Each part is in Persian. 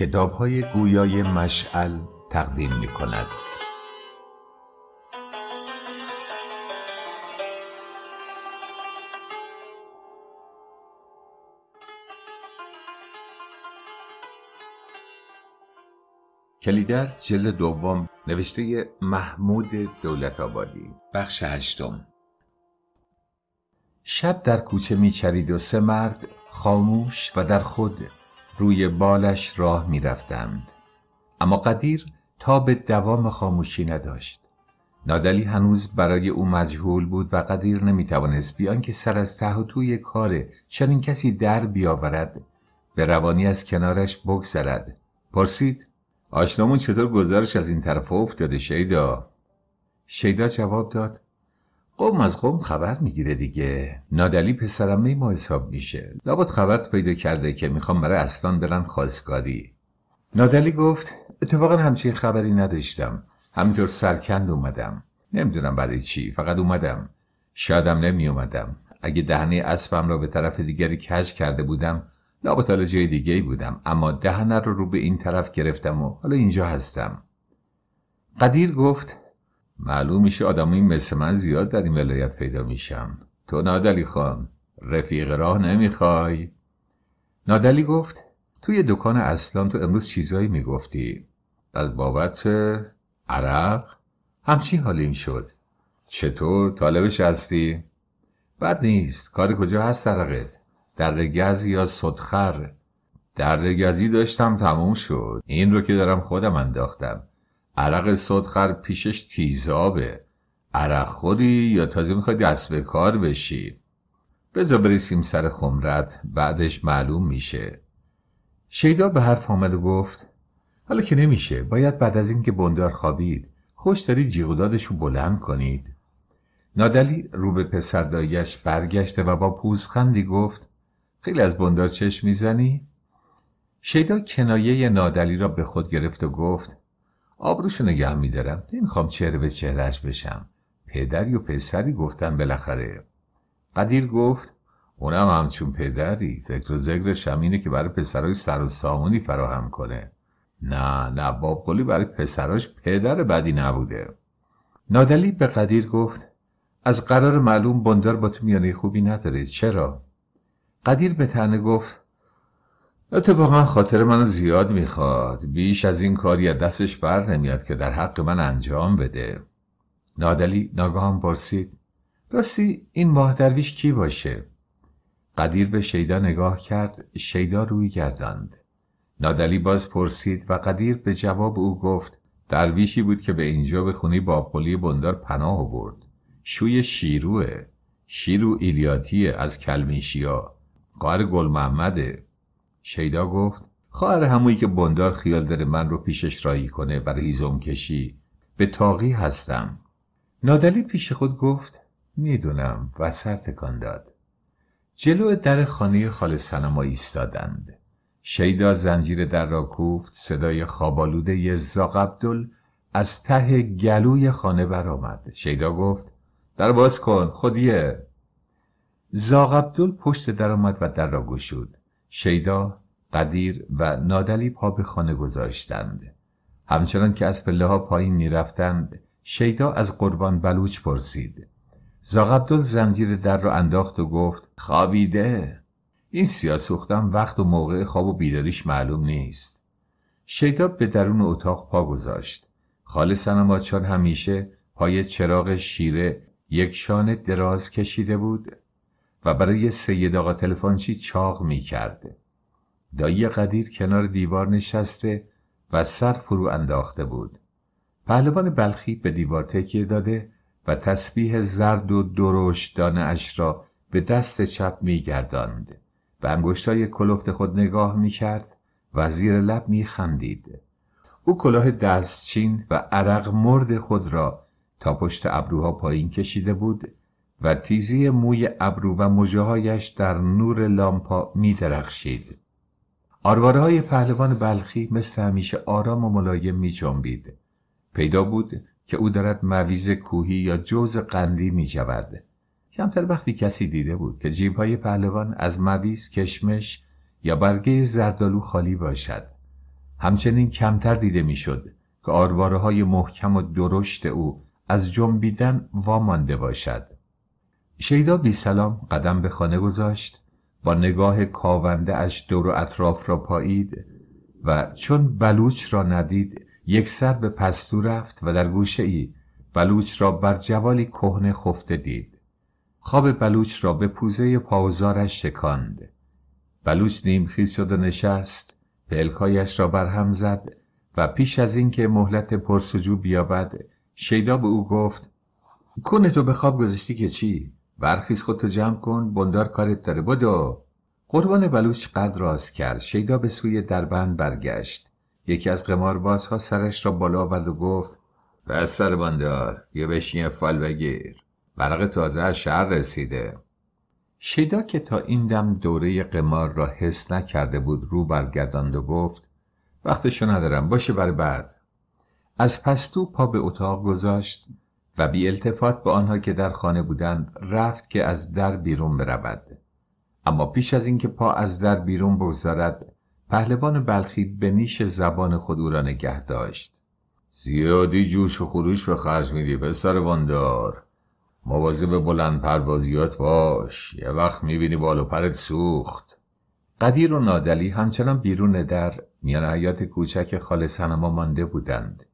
کتاب های گویای مشعل تقدیم می کند. کلیدر جلد دوم نوشته محمود دولت آبادی بخش هشتم شب در کوچه میچرید و سه مرد خاموش و در خود روی بالش راه می اما قدیر تا به دوام خاموشی نداشت نادلی هنوز برای او مجهول بود و قدیر نمی توانست بیان که سر از ته و توی کار چنین کسی در بیاورد به روانی از کنارش بگذرد پرسید آشنامون چطور گزارش از این طرف افتاده شیدا شیدا جواب داد قوم از قوم خبر میگیره دیگه نادلی پسرم ما حساب میشه لابد خبرت پیدا کرده که میخوام برای اصلان برم خواستگاری نادلی گفت اتفاقا همچین خبری نداشتم همینطور سرکند اومدم نمیدونم برای چی فقط اومدم شادم نمیومدم. اومدم اگه دهنه اسبم را به طرف دیگری کج کرده بودم لابد حالا جای دیگه بودم اما دهنه رو رو به این طرف گرفتم و حالا اینجا هستم قدیر گفت معلوم میشه آدمای مثل من زیاد در این ولایت پیدا میشم تو نادلی خان رفیق راه نمیخوای نادلی گفت توی دکان اصلان تو امروز چیزایی میگفتی از بابت عرق همچین این شد چطور طالبش هستی بد نیست کار کجا هست عرقت در گز یا صدخر در گزی داشتم تموم شد این رو که دارم خودم انداختم عرق صدقر پیشش تیزابه عرق خوری یا تازه میخوای دست به کار بشی بزا برسیم سر خمرت بعدش معلوم میشه شیدا به حرف آمد و گفت حالا که نمیشه باید بعد از اینکه بندار خوابید خوش داری جیغدادش رو بلند کنید نادلی رو به پسر دایش برگشته و با پوزخندی گفت خیلی از بندار چشم میزنی؟ شیدا کنایه نادلی را به خود گرفت و گفت آبروشو نگه میدارم نمیخوام چهره به چهرش بشم پدری و پسری گفتن بالاخره قدیر گفت اونم همچون پدری فکر و ذکرش هم اینه که برای پسرای سر و سامونی فراهم کنه نه نه باب برای پسراش پدر بدی نبوده نادلی به قدیر گفت از قرار معلوم بندار با تو میانه خوبی نداره چرا؟ قدیر به تنه گفت اتفاقا خاطر منو زیاد میخواد بیش از این کاری از دستش بر نمیاد که در حق من انجام بده نادلی ناگهان پرسید راستی این ماه درویش کی باشه قدیر به شیدا نگاه کرد شیدا روی گرداند نادلی باز پرسید و قدیر به جواب او گفت درویشی بود که به اینجا به خونی باقلی بندار پناه برد شوی شیروه شیرو ایلیاتیه از کلمیشیا قار گل محمده شیدا گفت خواهر همویی که بندار خیال داره من رو پیشش رایی کنه و ریزم کشی به تاقی هستم نادلی پیش خود گفت میدونم و سر داد جلو در خانه خال سنما ایستادند شیدا زنجیر در را کوفت صدای خابالوده ی عبدل از ته گلوی خانه برآمد شیدا گفت در باز کن خودیه زاغ پشت در آمد و در را گشود شیدا قدیر و نادلی پا به خانه گذاشتند همچنان که از پله ها پایین می رفتند شیدا از قربان بلوچ پرسید زاغبدل زنجیر در را انداخت و گفت خوابیده این سیاسوختم وقت و موقع خواب و بیداریش معلوم نیست شیدا به درون اتاق پا گذاشت خاله سنماچان همیشه پای چراغ شیره یک شانه دراز کشیده بود و برای سید آقا تلفانچی چاق می کرده. دایی قدیر کنار دیوار نشسته و سر فرو انداخته بود. پهلوان بلخی به دیوار تکیه داده و تسبیح زرد و درشت دانه اش را به دست چپ می گرداند. به انگشتای کلفت خود نگاه می کرد و زیر لب می خندید. او کلاه دستچین و عرق مرد خود را تا پشت ابروها پایین کشیده بود و تیزی موی ابرو و مژههایش در نور لامپا می درخشید. آروارهای پهلوان بلخی مثل همیشه آرام و ملایم می پیدا بود که او دارد مویز کوهی یا جوز قندی می شود. کمتر وقتی کسی دیده بود که جیبهای پهلوان از مویز، کشمش یا برگه زردالو خالی باشد. همچنین کمتر دیده میشد که آروارهای محکم و درشت او از جنبیدن وامانده باشد. شیدا بی سلام قدم به خانه گذاشت با نگاه کاونده اش دور و اطراف را پایید و چون بلوچ را ندید یک سر به پستو رفت و در گوشه ای بلوچ را بر جوالی کهنه خفته دید خواب بلوچ را به پوزه پاوزارش شکاند بلوچ نیمخیز شد و نشست پلکایش را برهم زد و پیش از اینکه مهلت پرسجو بیابد شیدا به او گفت کون تو به خواب گذاشتی که چی برخیز خودتو جمع کن بندار کارت داره بدو قربان بلوچ قد راز کرد شیدا به سوی دربند برگشت یکی از قماربازها سرش را بالا آورد و گفت پس سر بندار یه بشین فال بگیر برق تازه از شهر رسیده شیدا که تا این دم دوره قمار را حس نکرده بود رو برگرداند و گفت وقتشو ندارم باشه بر بعد از پستو پا به اتاق گذاشت و بی التفات به آنها که در خانه بودند رفت که از در بیرون برود اما پیش از اینکه پا از در بیرون بگذارد پهلوان بلخی به نیش زبان خود او را نگه داشت زیادی جوش و خروش به خرج میری پسر واندار مواظب بلند پروازیات باش یه وقت میبینی و پرت سوخت قدیر و نادلی همچنان بیرون در میان حیات کوچک خالصنما مانده بودند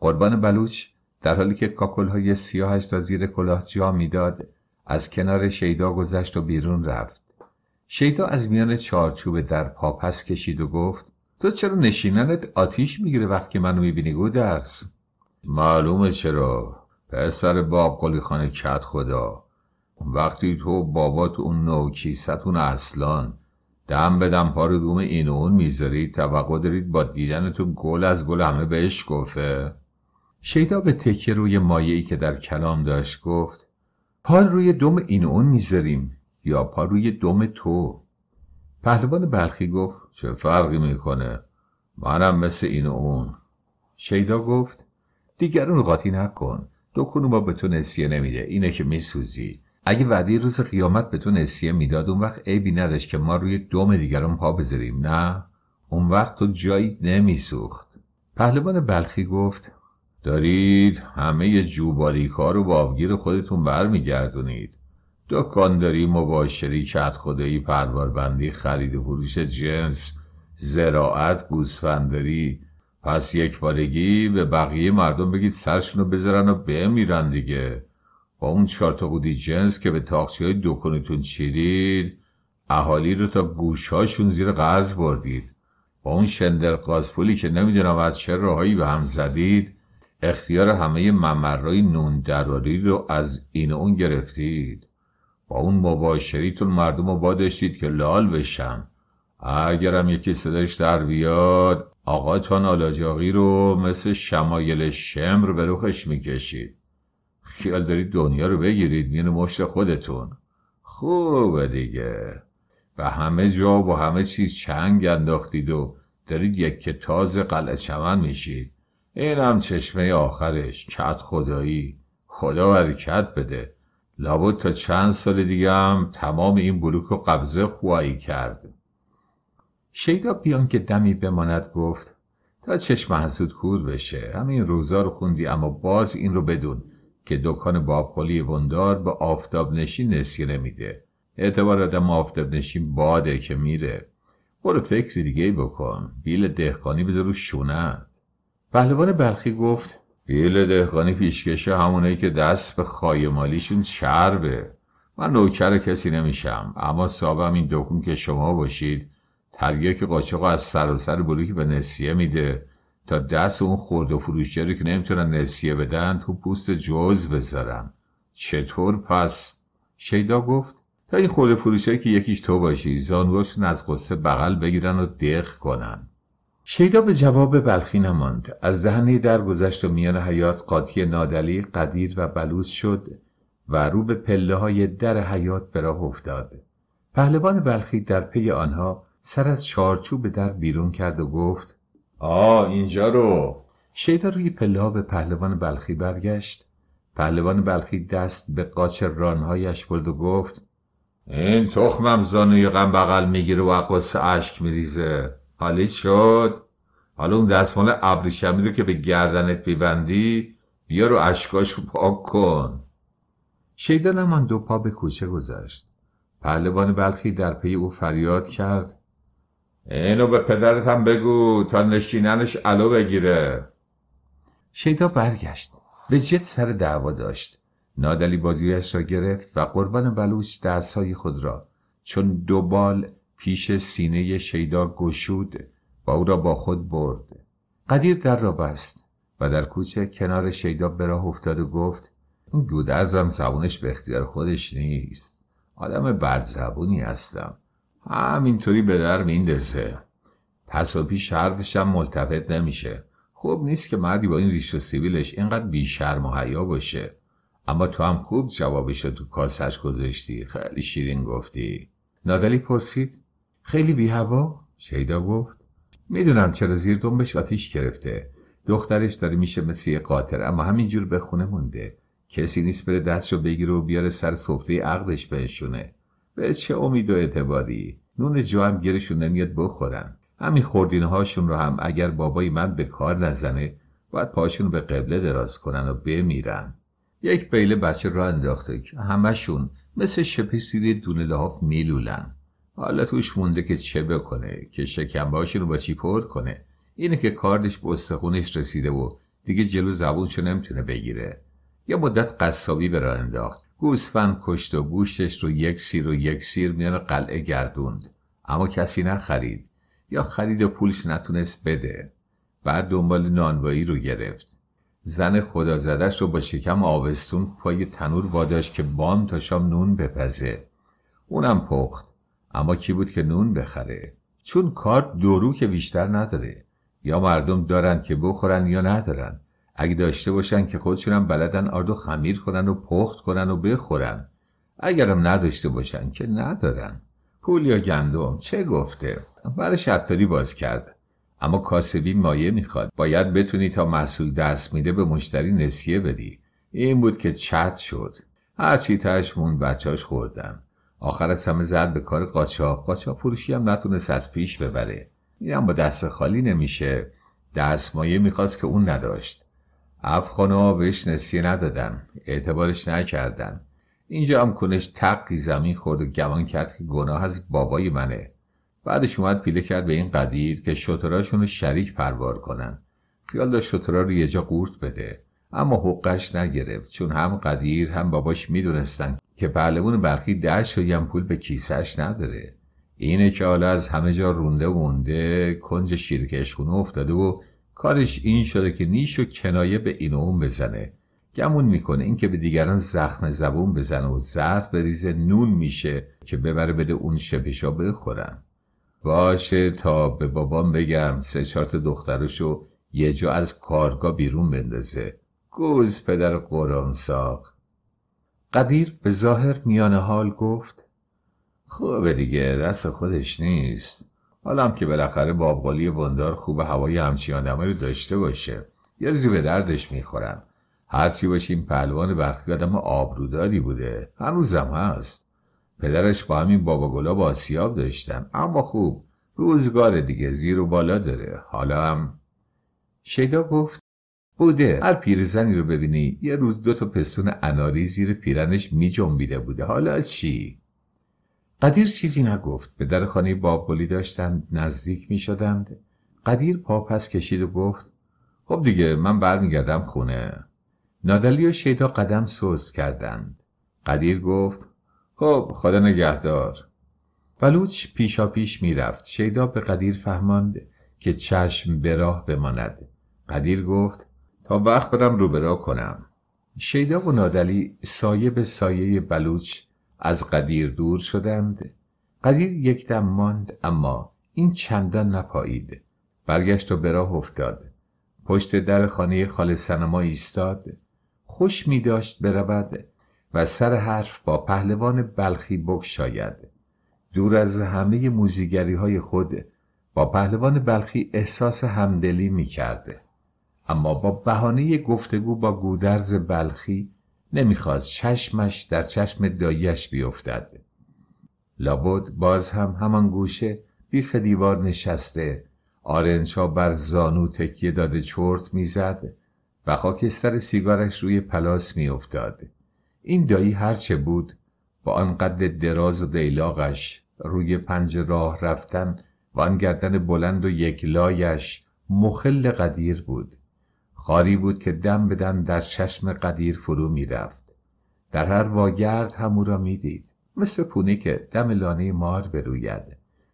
قربان بلوچ در حالی که های سیاهش تا زیر کلاه جا میداد از کنار شیدا گذشت و بیرون رفت شیدا از میان چارچوب در پاپس کشید و گفت تو چرا نشیننت آتیش میگیره وقتی منو میبینی گودرس معلومه چرا پسر باب خانه چت خدا وقتی تو بابات اون نوکیستون اصلان دم به دم پا رو دوم این و اون میذاری توقع دارید با دیدن تو گل از گل همه بهش گفه شیدا به تکیه روی مایعی که در کلام داشت گفت پا روی دم این اون میذاریم یا پا روی دم تو پهلوان بلخی گفت چه فرقی میکنه منم مثل این اون شیدا گفت دیگرون قاطی نکن دو ما به تو نسیه نمیده اینه که میسوزی اگه وعده روز قیامت به تو نسیه میداد اون وقت عیبی نداشت که ما روی دم دیگرون پا بذاریم نه اون وقت تو جایی نمیسوخت پهلوان بلخی گفت دارید همه جوباریکا رو باوگیر خودتون برمیگردونید دکانداری مباشری چت خدایی پرواربندی خرید و فروش جنس زراعت گوسفندداری، پس یک بارگی به بقیه مردم بگید سرشون رو بذارن و بمیرن دیگه با اون چهار تا قودی جنس که به تاقچی های دکانتون چیرید اهالی رو تا گوشهاشون زیر قرض بردید با اون شندر قازپولی که نمیدونم از چه راهایی به هم زدید اختیار همه ممرای نون دراری رو از این اون گرفتید با اون مباشریتون مردم رو داشتید که لال بشم اگرم یکی صدایش در بیاد آقاتان آلاجاقی رو مثل شمایل شمر به روخش میکشید خیال دارید دنیا رو بگیرید میان مشت خودتون خوبه دیگه و همه جا و همه چیز چنگ انداختید و دارید یک که تازه قلعه چمن میشید هم چشمه آخرش کت خدایی خدا برکت بده لابد تا چند سال دیگه هم تمام این بلوک و قبضه خواهی کرد شیدا بیان که دمی بماند گفت تا چشم حسود کور بشه همین روزا رو خوندی اما باز این رو بدون که دکان بابخولی وندار به آفتاب نشین نسیه نمیده اعتبار آدم آفتاب نشین باده که میره برو فکر دیگه بکن بیل دهقانی بذار رو پهلوان برخی گفت بیل دهقانی پیشکشه همونایی که دست به خای مالیشون چربه من نوکر کسی نمیشم اما صابم این دکون که شما باشید تریاک که قاچاق از سراسر سر بلوکی به نسیه میده تا دست اون خورد و که نمیتونن نسیه بدن تو پوست جز بذارن چطور پس شیدا گفت تا این خورد فروشی که یکیش تو باشی زانواشون از قصه بغل بگیرن و دق کنن شیدا به جواب بلخی نماند از دهنه در گذشت و میان حیات قاطی نادلی قدیر و بلوز شد و رو به پله های در حیات به راه افتاد پهلوان بلخی در پی آنها سر از چارچوب در بیرون کرد و گفت آ اینجا رو شیدا روی پله ها به پهلوان بلخی برگشت پهلوان بلخی دست به قاچ رانهایش برد و گفت این تخمم زانوی غم بغل میگیره و قصه اشک میریزه حالی شد حالا اون دستمال ابریشمی رو که به گردنت ببندی بیا رو اشکاش رو پاک کن شیدان همان دو پا به کوچه گذشت پهلوان بلخی در پی او فریاد کرد اینو به پدرت هم بگو تا نشیننش علو بگیره شیدا برگشت به جد سر دعوا داشت نادلی بازویش را گرفت و قربان بلوچ دستهای خود را چون دو بال پیش سینه شیدا گشود و او را با خود برد قدیر در را بست و در کوچه کنار شیدا به راه افتاد و گفت این گودرزم زبونش به اختیار خودش نیست آدم بدزبونی هستم همینطوری به در میندسه پس و پیش حرفشم ملتفت نمیشه خوب نیست که مردی با این ریش و سیبیلش اینقدر بیشرم و حیا باشه اما تو هم خوب جوابش رو تو کاسش گذاشتی خیلی شیرین گفتی نادلی پرسید خیلی بی هوا؟ شیدا گفت میدونم چرا زیر دنبش آتیش گرفته دخترش داره میشه مثل یه قاطر اما همینجور به خونه مونده کسی نیست بره دستشو بگیره و بیاره سر سفره عقدش بهشونه به چه امید و اعتباری نون جو هم گیرشون نمیاد بخورن همین خوردینهاشون رو هم اگر بابای من به کار نزنه باید پاشون به قبله دراز کنن و بمیرن یک پیله بچه را انداخته همشون مثل شپستیری دونه لحاف میلولن حالا توش مونده که چه بکنه که شکمباشی رو با چی پر کنه اینه که کاردش به استخونش رسیده و دیگه جلو زبونشو نمیتونه بگیره یه مدت قصابی به راه انداخت گوسفند کشت و گوشتش رو یک سیر و یک سیر میان قلعه گردوند اما کسی نخرید یا خرید و پولش نتونست بده بعد دنبال نانوایی رو گرفت زن خدا زدش رو با شکم آبستون پای تنور واداش که بام تا شام نون بپزه اونم پخت اما کی بود که نون بخره چون کار دورو که بیشتر نداره یا مردم دارن که بخورن یا ندارن اگه داشته باشن که خودشونم بلدن آردو و خمیر کنن و پخت کنن و بخورن اگرم نداشته باشن که ندارن پول یا گندم چه گفته برای بله، شبتاری باز کرد اما کاسبی مایه میخواد باید بتونی تا محصول دست میده به مشتری نسیه بدی این بود که چت شد هرچی تشمون مون بچهاش خوردن آخر از همه زد به کار قاچاق قاچاق فروشی هم نتونست از پیش ببره این هم با دست خالی نمیشه دستمایه میخواست که اون نداشت ها بهش نسیه ندادن اعتبارش نکردن اینجا هم کنش تقی زمین خورد و گمان کرد که گناه از بابای منه بعدش اومد پیله کرد به این قدیر که شتراشون رو شریک پروار کنن خیال داشت شترا رو یه جا قورت بده اما حقش نگرفت چون هم قدیر هم باباش میدونستن که پهلوان برخی ده شوی پول به کیسهش نداره اینه که حالا از همه جا رونده و مونده کنج گونه افتاده و کارش این شده که نیش و کنایه به این و اون بزنه گمون میکنه اینکه به دیگران زخم زبون بزنه و ظرف بریزه نون میشه که ببره بده اون شپشا بخورن باشه تا به بابام بگم سه چهار دخترشو یه جا از کارگاه بیرون بندازه گوز پدر قرآن ساخت قدیر به ظاهر میان حال گفت خوبه دیگه دست خودش نیست حالم که بالاخره بابقالی بندار خوب هوای همچی آدمه رو داشته باشه یه روزی به دردش میخورم هرچی باشه این پهلوان برخی آدم آبروداری بوده هنوزم هست پدرش با همین بابا گلا با آسیاب داشتن اما خوب روزگار دیگه زیر و بالا داره حالا هم شیدا گفت بوده هر پیرزنی رو ببینی یه روز دو تا پستون اناری زیر پیرنش جنبیده بوده حالا چی قدیر چیزی نگفت به در خانه بابولی داشتند نزدیک می شدند قدیر پا پس کشید و گفت خب دیگه من برمیگردم خونه نادلی و شیدا قدم سوز کردند قدیر گفت خب خدا نگهدار بلوچ پیشا پیش میرفت شیدا به قدیر فهماند که چشم به راه بماند قدیر گفت تا وقت برم روبرا کنم شیدا و نادلی سایه به سایه بلوچ از قدیر دور شدند قدیر یک دم ماند اما این چندان نپایید برگشت و به راه افتاد پشت در خانه خاله ایستاد خوش می داشت برود و سر حرف با پهلوان بلخی بکشاید دور از همه موزیگری های خود با پهلوان بلخی احساس همدلی می اما با بهانه گفتگو با گودرز بلخی نمیخواست چشمش در چشم دایش بیفتد لابد باز هم همان گوشه بیخ دیوار نشسته آرنجها بر زانو تکیه داده چرت میزد و خاکستر سیگارش روی پلاس میافتاد این دایی هرچه بود با آن قد دراز و دیلاقش روی پنج راه رفتن و آن گردن بلند و یک لایش مخل قدیر بود خاری بود که دم به دم در چشم قدیر فرو رفت در هر واگرد هم او را دید مثل پونه که دم لانه مار بروید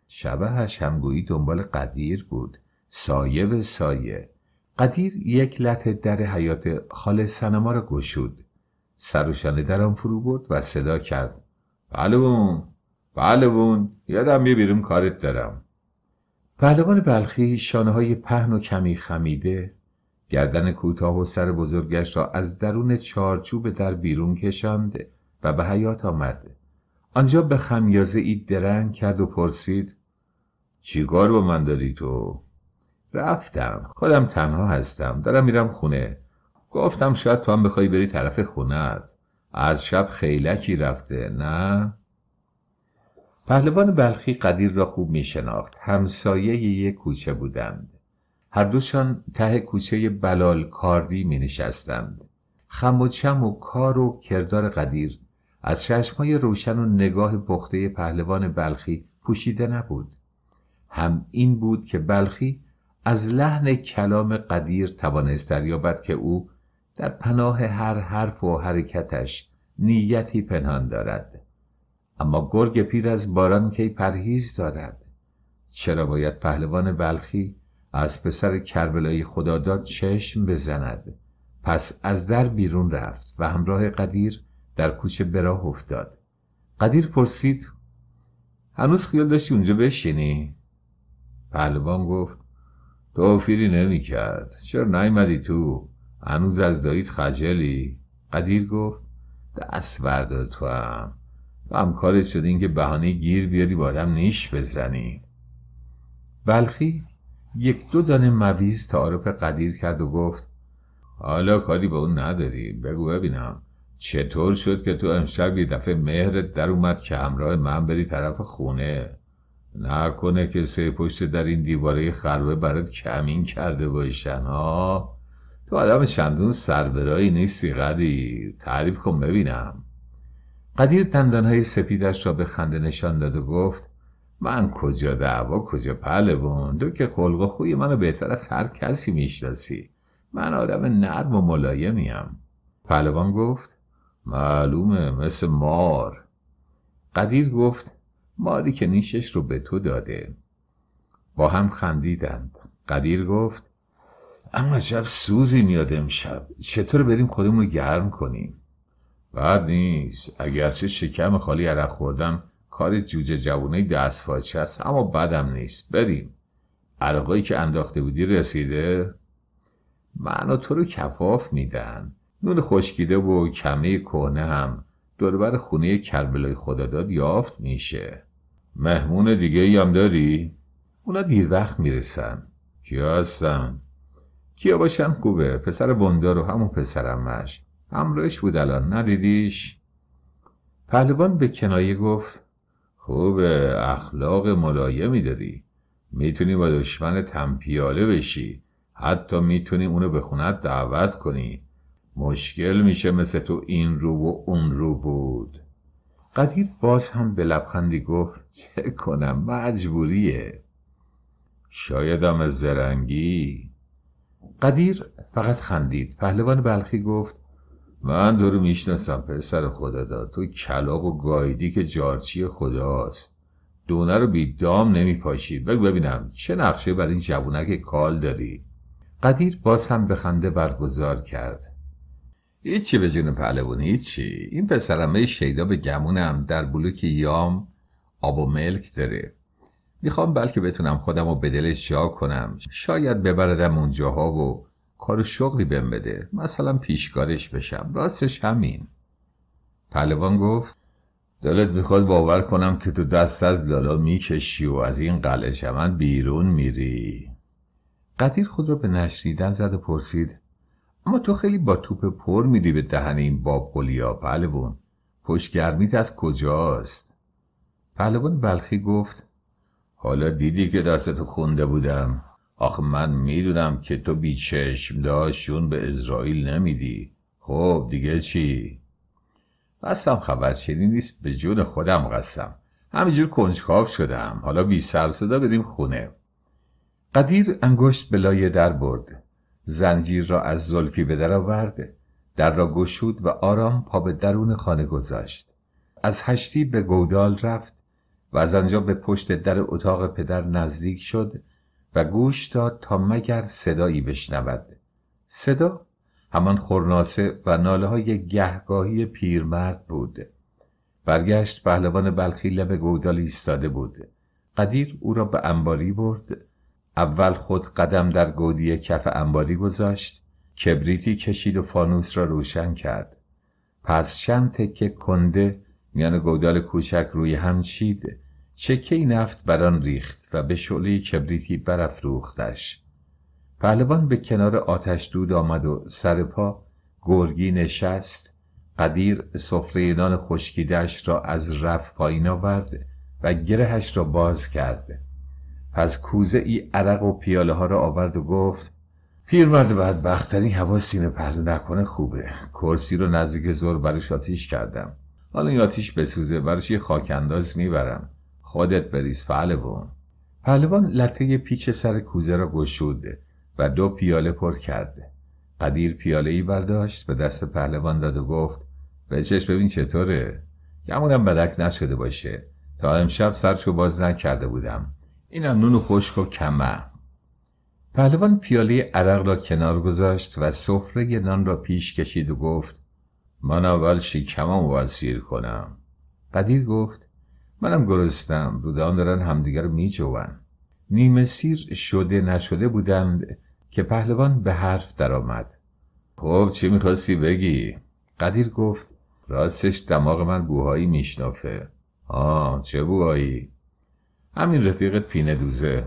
شبهش همگویی دنبال قدیر بود سایه به سایه قدیر یک لطه در حیات خال سنما را گشود سر و شانه در آن فرو برد و صدا کرد پهلوون بله پهلوون بله یادم بی بیرون کارت دارم پهلوان بلخی شانه های پهن و کمی خمیده گردن کوتاه و سر بزرگش را از درون چارچوب در بیرون کشاند و به حیات آمد آنجا به خمیازه ای درنگ کرد و پرسید چیگار با من داری تو؟ رفتم خودم تنها هستم دارم میرم خونه گفتم شاید تو هم بخوای بری طرف خونت از شب خیلکی رفته نه؟ پهلوان بلخی قدیر را خوب میشناخت همسایه یک کوچه بودند هر دوشان ته کوچه بلال کاردی می نشستند خم و چم و کار و کردار قدیر از چشمهای روشن و نگاه پخته پهلوان بلخی پوشیده نبود هم این بود که بلخی از لحن کلام قدیر توانست دریابد که او در پناه هر حرف و حرکتش نیتی پنهان دارد اما گرگ پیر از باران کی پرهیز دارد چرا باید پهلوان بلخی از پسر کربلایی داد چشم بزند پس از در بیرون رفت و همراه قدیر در کوچه براه افتاد قدیر پرسید هنوز خیال داشتی اونجا بشینی پهلوان گفت توفیری نمیکرد چرا نیمدی تو هنوز از دایید خجلی قدیر گفت دست بردار تو هم تو هم کارت شد که بهانه گیر بیاری با آدم نیش بزنی بلخی یک دو دانه مویز تعارف قدیر کرد و گفت حالا کاری به اون نداری بگو ببینم چطور شد که تو امشب یه دفعه مهرت در اومد که همراه من بری طرف خونه نکنه که سه پشت در این دیواره خروه برات کمین کرده باشن ها تو آدم چندون سربرایی نیستی قدیر تعریف کن ببینم قدیر دندانهای سپیدش را به خنده نشان داد و گفت من کجا دعوا کجا پهلوان دو که خلق و خوی منو بهتر از هر کسی میشناسی من آدم نرم و ملایمیم پهلوان گفت معلومه مثل مار قدیر گفت ماری که نیشش رو به تو داده با هم خندیدند قدیر گفت اما جب سوزی میاد امشب چطور بریم خودمون رو گرم کنیم بعد نیست اگرچه شکم خالی عرق خوردم کار جوجه جوونه دست فاچه است اما بدم نیست بریم عرقایی که انداخته بودی رسیده معنا تو رو کفاف میدن نون خشکیده و کمه کهنه هم دوربر خونه کربلای خداداد یافت میشه مهمون دیگه ای هم داری؟ اونا دیر وقت میرسن کیا هستن؟ کیا باشن خوبه پسر بندار و همون پسرمش همراهش بود الان ندیدیش پهلوان به کنایه گفت خوب اخلاق ملایمی داری میتونی با دشمن تمپیاله بشی حتی میتونی اونو به خونت دعوت کنی مشکل میشه مثل تو این رو و اون رو بود قدیر باز هم به لبخندی گفت چه کنم مجبوریه شایدم زرنگی قدیر فقط خندید پهلوان بلخی گفت من تو رو میشناسم پسر خدا داد تو کلاق و گایدی که جارچی خداست دونه رو بی نمی پاشی بگو ببینم چه نقشه بر این جوونک کال داری قدیر باز هم به خنده برگزار کرد هیچی به جون پهلوان هیچی این پسرمه شیدا به گمونم در بلوک یام آب و ملک داره میخوام بلکه بتونم خودم رو به دلش جا کنم شاید ببردم اونجاها و کار شغلی بهم بده مثلا پیشکارش بشم راستش همین پهلوان گفت دلت میخواد باور کنم که تو دست از لالا میکشی و از این قلعه چمن بیرون میری قدیر خود را به نشریدن زد و پرسید اما تو خیلی با توپ پر میری به دهن این باب قلیا پهلوان پشگرمیت از کجاست پهلوان بلخی گفت حالا دیدی که دستتو خونده بودم آخه من میدونم که تو بی چشم جون به اسرائیل نمیدی خب دیگه چی؟ خبر خبرچینی نیست به جون خودم قسم همینجور کنجکاو شدم حالا بی سر صدا بدیم خونه قدیر انگشت به لایه در برد زنجیر را از زلفی به در آورد در را گشود و آرام پا به درون خانه گذاشت از هشتی به گودال رفت و از آنجا به پشت در اتاق پدر نزدیک شد و گوش داد تا مگر صدایی بشنود صدا همان خورناسه و ناله های گهگاهی پیرمرد بود برگشت پهلوان بلخی لب گودال ایستاده بود قدیر او را به انباری برد اول خود قدم در گودی کف انباری گذاشت کبریتی کشید و فانوس را روشن کرد پس چند تکه کنده میان گودال کوچک روی هم چید چکه نفت بر آن ریخت و به شعله کبریتی برافروختش پهلوان به کنار آتش دود آمد و سر پا گرگی نشست قدیر سفره نان خشکیدهاش را از رف پایین آورد و گرهش را باز کرد پس کوزه ای عرق و پیاله ها را آورد و گفت پیرمرد بعد بختری هوا سینه پهلو نکنه خوبه کرسی رو نزدیک زور برش آتیش کردم حالا این آتیش بسوزه برش یه انداز میبرم خودت بریز پهلوان پهلوان لطه پیچ سر کوزه را گشوده و دو پیاله پر کرده قدیر پیاله ای برداشت به دست پهلوان داد و گفت چشم ببین چطوره گمونم بدک نشده باشه تا امشب سرشو باز نکرده بودم اینم نون خشک و کمه پهلوان پیاله عرق را کنار گذاشت و سفره نان را پیش کشید و گفت من اول شکمم و سیر کنم قدیر گفت منم گرستم رودان دارن همدیگر رو میجوون نیمه سیر شده نشده بودند که پهلوان به حرف درآمد خب چی میخواستی بگی قدیر گفت راستش دماغ من بوهایی میشنافه آه چه بوهایی همین رفیقت پینه دوزه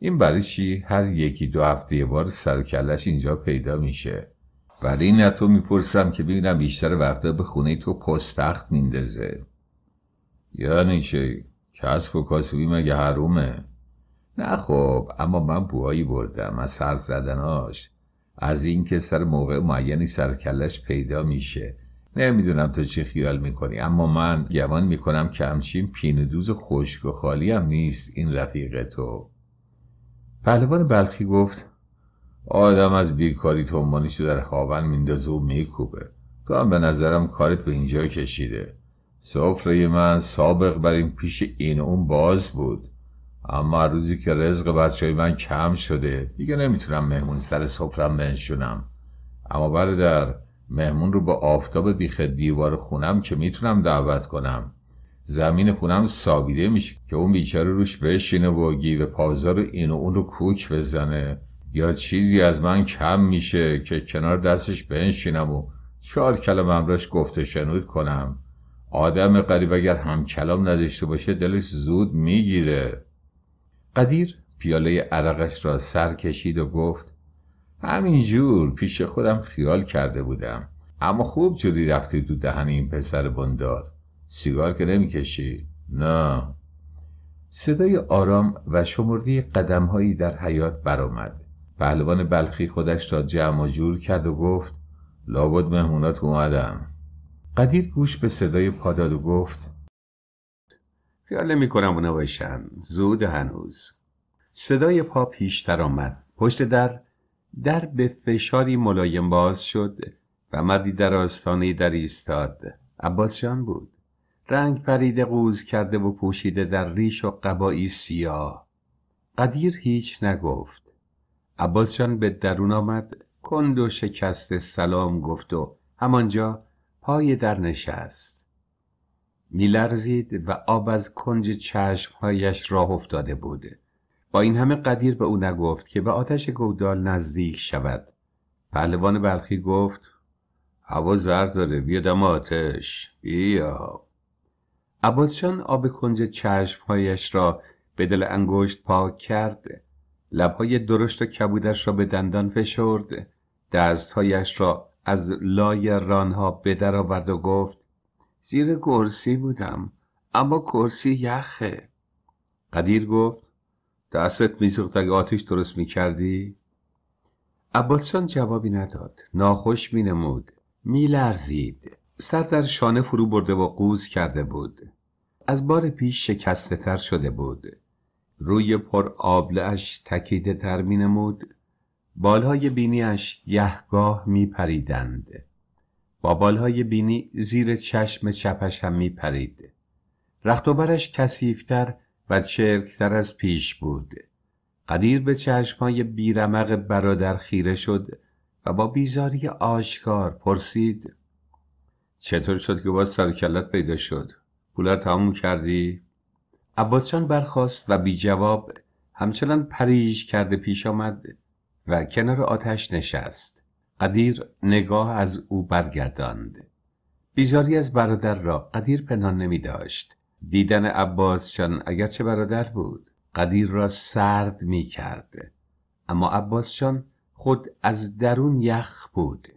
این برای چی هر یکی دو هفته بار سرکلش اینجا پیدا میشه برای این تو میپرسم که ببینم بیشتر وقتا به خونه تو پستخت میندازه یعنی چه کسب و کاسبی مگه حرومه نه خب اما من بوهایی بردم از سر زدناش از اینکه سر موقع معینی سرکلش پیدا میشه نمیدونم تو چه خیال میکنی اما من گمان میکنم که همچین دوز خشک و خالی هم نیست این رفیق تو پهلوان بلخی گفت آدم از بیکاری تنبانیش در هاون میندازه و میکوبه تو هم به نظرم کارت به اینجا کشیده سفره من سابق بر این پیش این اون باز بود اما روزی که رزق بچه من کم شده دیگه نمیتونم مهمون سر سفرم بنشونم اما در مهمون رو با آفتاب بیخ دیوار خونم که میتونم دعوت کنم زمین خونم سابیده میشه که اون بیچاره روش بشینه و گیو پازار این و اون رو کوک بزنه یا چیزی از من کم میشه که کنار دستش بنشینم و چهار کلم امراش گفته شنود کنم آدم قریب اگر هم کلام نداشته باشه دلش زود میگیره قدیر پیاله عرقش را سر کشید و گفت همین جور پیش خودم خیال کرده بودم اما خوب جوری رفتی تو دهن این پسر بندار سیگار که نمیکشی نه صدای آرام و شمردی قدمهایی در حیات برآمد پهلوان بلخی خودش را جمع و جور کرد و گفت لابد مهمونات اومدم قدیر گوش به صدای داد و گفت خیال نمی کنم اونا باشن زود هنوز صدای پا پیشتر آمد پشت در در به فشاری ملایم باز شد و مردی در آستانه در ایستاد عباس بود رنگ پریده قوز کرده و پوشیده در ریش و قبایی سیاه قدیر هیچ نگفت عباس به درون آمد کند و شکست سلام گفت و همانجا پای در نشست میلرزید و آب از کنج چشمهایش راه افتاده بود با این همه قدیر به او نگفت که به آتش گودال نزدیک شود پهلوان بلخی گفت هوا زر داره بیا دم آتش بیا عباسشان آب کنج چشمهایش را به دل انگشت پاک کرد لبهای درشت و کبودش را به دندان فشرد دستهایش را از لای رانها به در آورد و گفت زیر کرسی بودم اما کرسی یخه قدیر گفت دستت میسوخت اگه آتیش درست میکردی؟ عباسان جوابی نداد ناخوش مینمود میلرزید سر در شانه فرو برده و قوز کرده بود از بار پیش شکسته تر شده بود روی پر آبلش تکیده تر مینمود بالهای بینیش یهگاه می پریدند. با بالهای بینی زیر چشم چپش هم می پرید. رخت و برش کسیفتر و چرکتر از پیش بود. قدیر به چشمهای بیرمق برادر خیره شد و با بیزاری آشکار پرسید چطور شد که با سرکلت پیدا شد؟ پولر تموم کردی؟ عباسچان برخواست و بی جواب همچنان پریش کرده پیش آمد و کنار آتش نشست قدیر نگاه از او برگرداند بیزاری از برادر را قدیر پنهان نمی داشت دیدن عباسشان اگرچه برادر بود قدیر را سرد می کرد اما عباسشان خود از درون یخ بود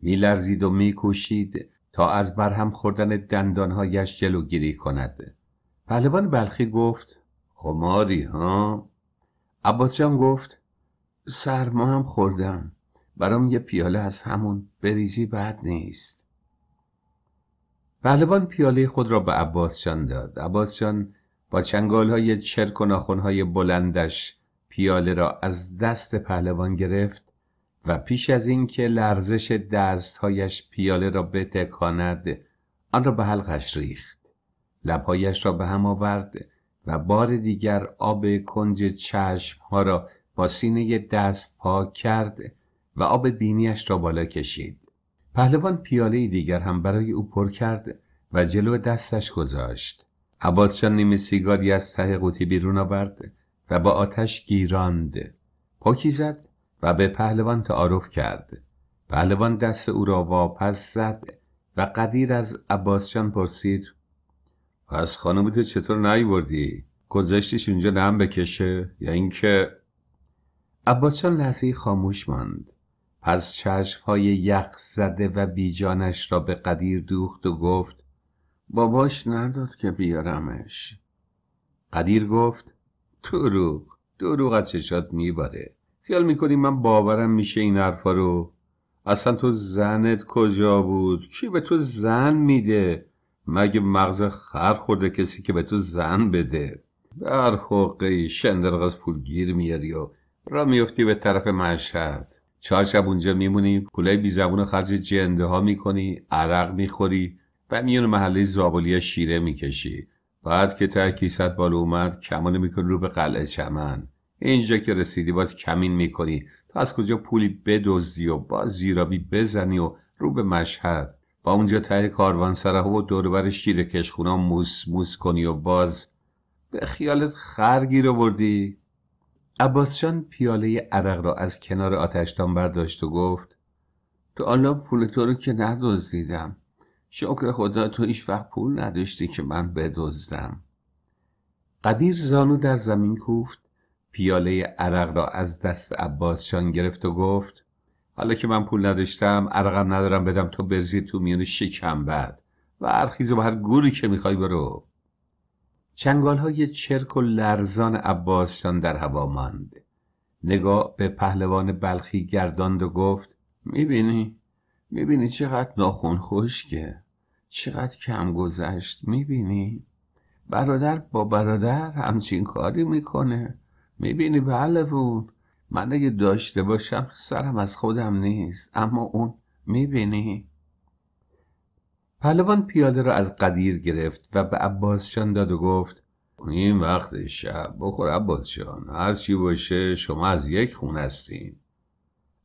می لرزید و می کوشید تا از برهم خوردن دندانهایش جلوگیری کند پهلوان بلخی گفت خماری ها عباسشان گفت سرما هم خوردم برام یه پیاله از همون بریزی بد نیست پهلوان پیاله خود را به جان داد جان با چنگال های چرک و ناخون های بلندش پیاله را از دست پهلوان گرفت و پیش از اینکه لرزش دستهایش پیاله را بتکاند آن را به حلقش ریخت لبهایش را به هم آورد و بار دیگر آب کنج چشم ها را با سینه دست پاک کرد و آب بینیش را بالا کشید پهلوان پیاله دیگر هم برای او پر کرد و جلو دستش گذاشت عباسچان نیمه سیگاری از ته قوطی بیرون آورد و با آتش گیراند پاکی زد و به پهلوان تعارف کرد پهلوان دست او را واپس زد و قدیر از عباسشان پرسید پس خانم چطور نیوردی گذشتش اینجا نم بکشه یا اینکه عباسجان لحظه خاموش ماند پس های یخ زده و بیجانش را به قدیر دوخت و گفت باباش نداد که بیارمش قدیر گفت دروغ دروغ از چشات میباره خیال میکنی من باورم میشه این حرفا رو اصلا تو زنت کجا بود کی به تو زن میده مگه مغز خر خورده کسی که به تو زن بده در حقه شندرق از پول گیر میاری و را میفتی به طرف مشهد چهار شب اونجا میمونی پولای بی زبون خرج جنده ها میکنی عرق میخوری و میون محله زابلیا شیره میکشی بعد که تا کیست بالا اومد کمانه میکنی رو به قلعه چمن اینجا که رسیدی باز کمین میکنی تا از کجا پولی بدزدی و باز زیرابی بزنی و رو به مشهد با اونجا ته کاروان سرها و دوربر شیر کشخونا موس موس کنی و باز به خیالت خرگی رو بردی جان پیاله عرق را از کنار آتشدان برداشت و گفت تو حالا پول تو رو که ندزدیدم شکر خدا تو ایش وقت پول نداشتی که من بدزدم قدیر زانو در زمین کوفت پیاله عرق را از دست عباسشان گرفت و گفت حالا که من پول نداشتم عرقم ندارم بدم تو برزی تو میانو شکم بد و هر و هر گوری که میخوای برو چنگال های چرک و لرزان عباسشان در هوا ماند نگاه به پهلوان بلخی گرداند و گفت میبینی؟ میبینی چقدر ناخون خوشگه؟ چقدر کم گذشت میبینی؟ برادر با برادر همچین کاری میکنه میبینی بود؟ من اگه داشته باشم سرم از خودم نیست اما اون میبینی پهلوان پیاده را از قدیر گرفت و به عباسشان داد و گفت این وقت شب بخور عباسشان هر چی باشه شما از یک خون هستین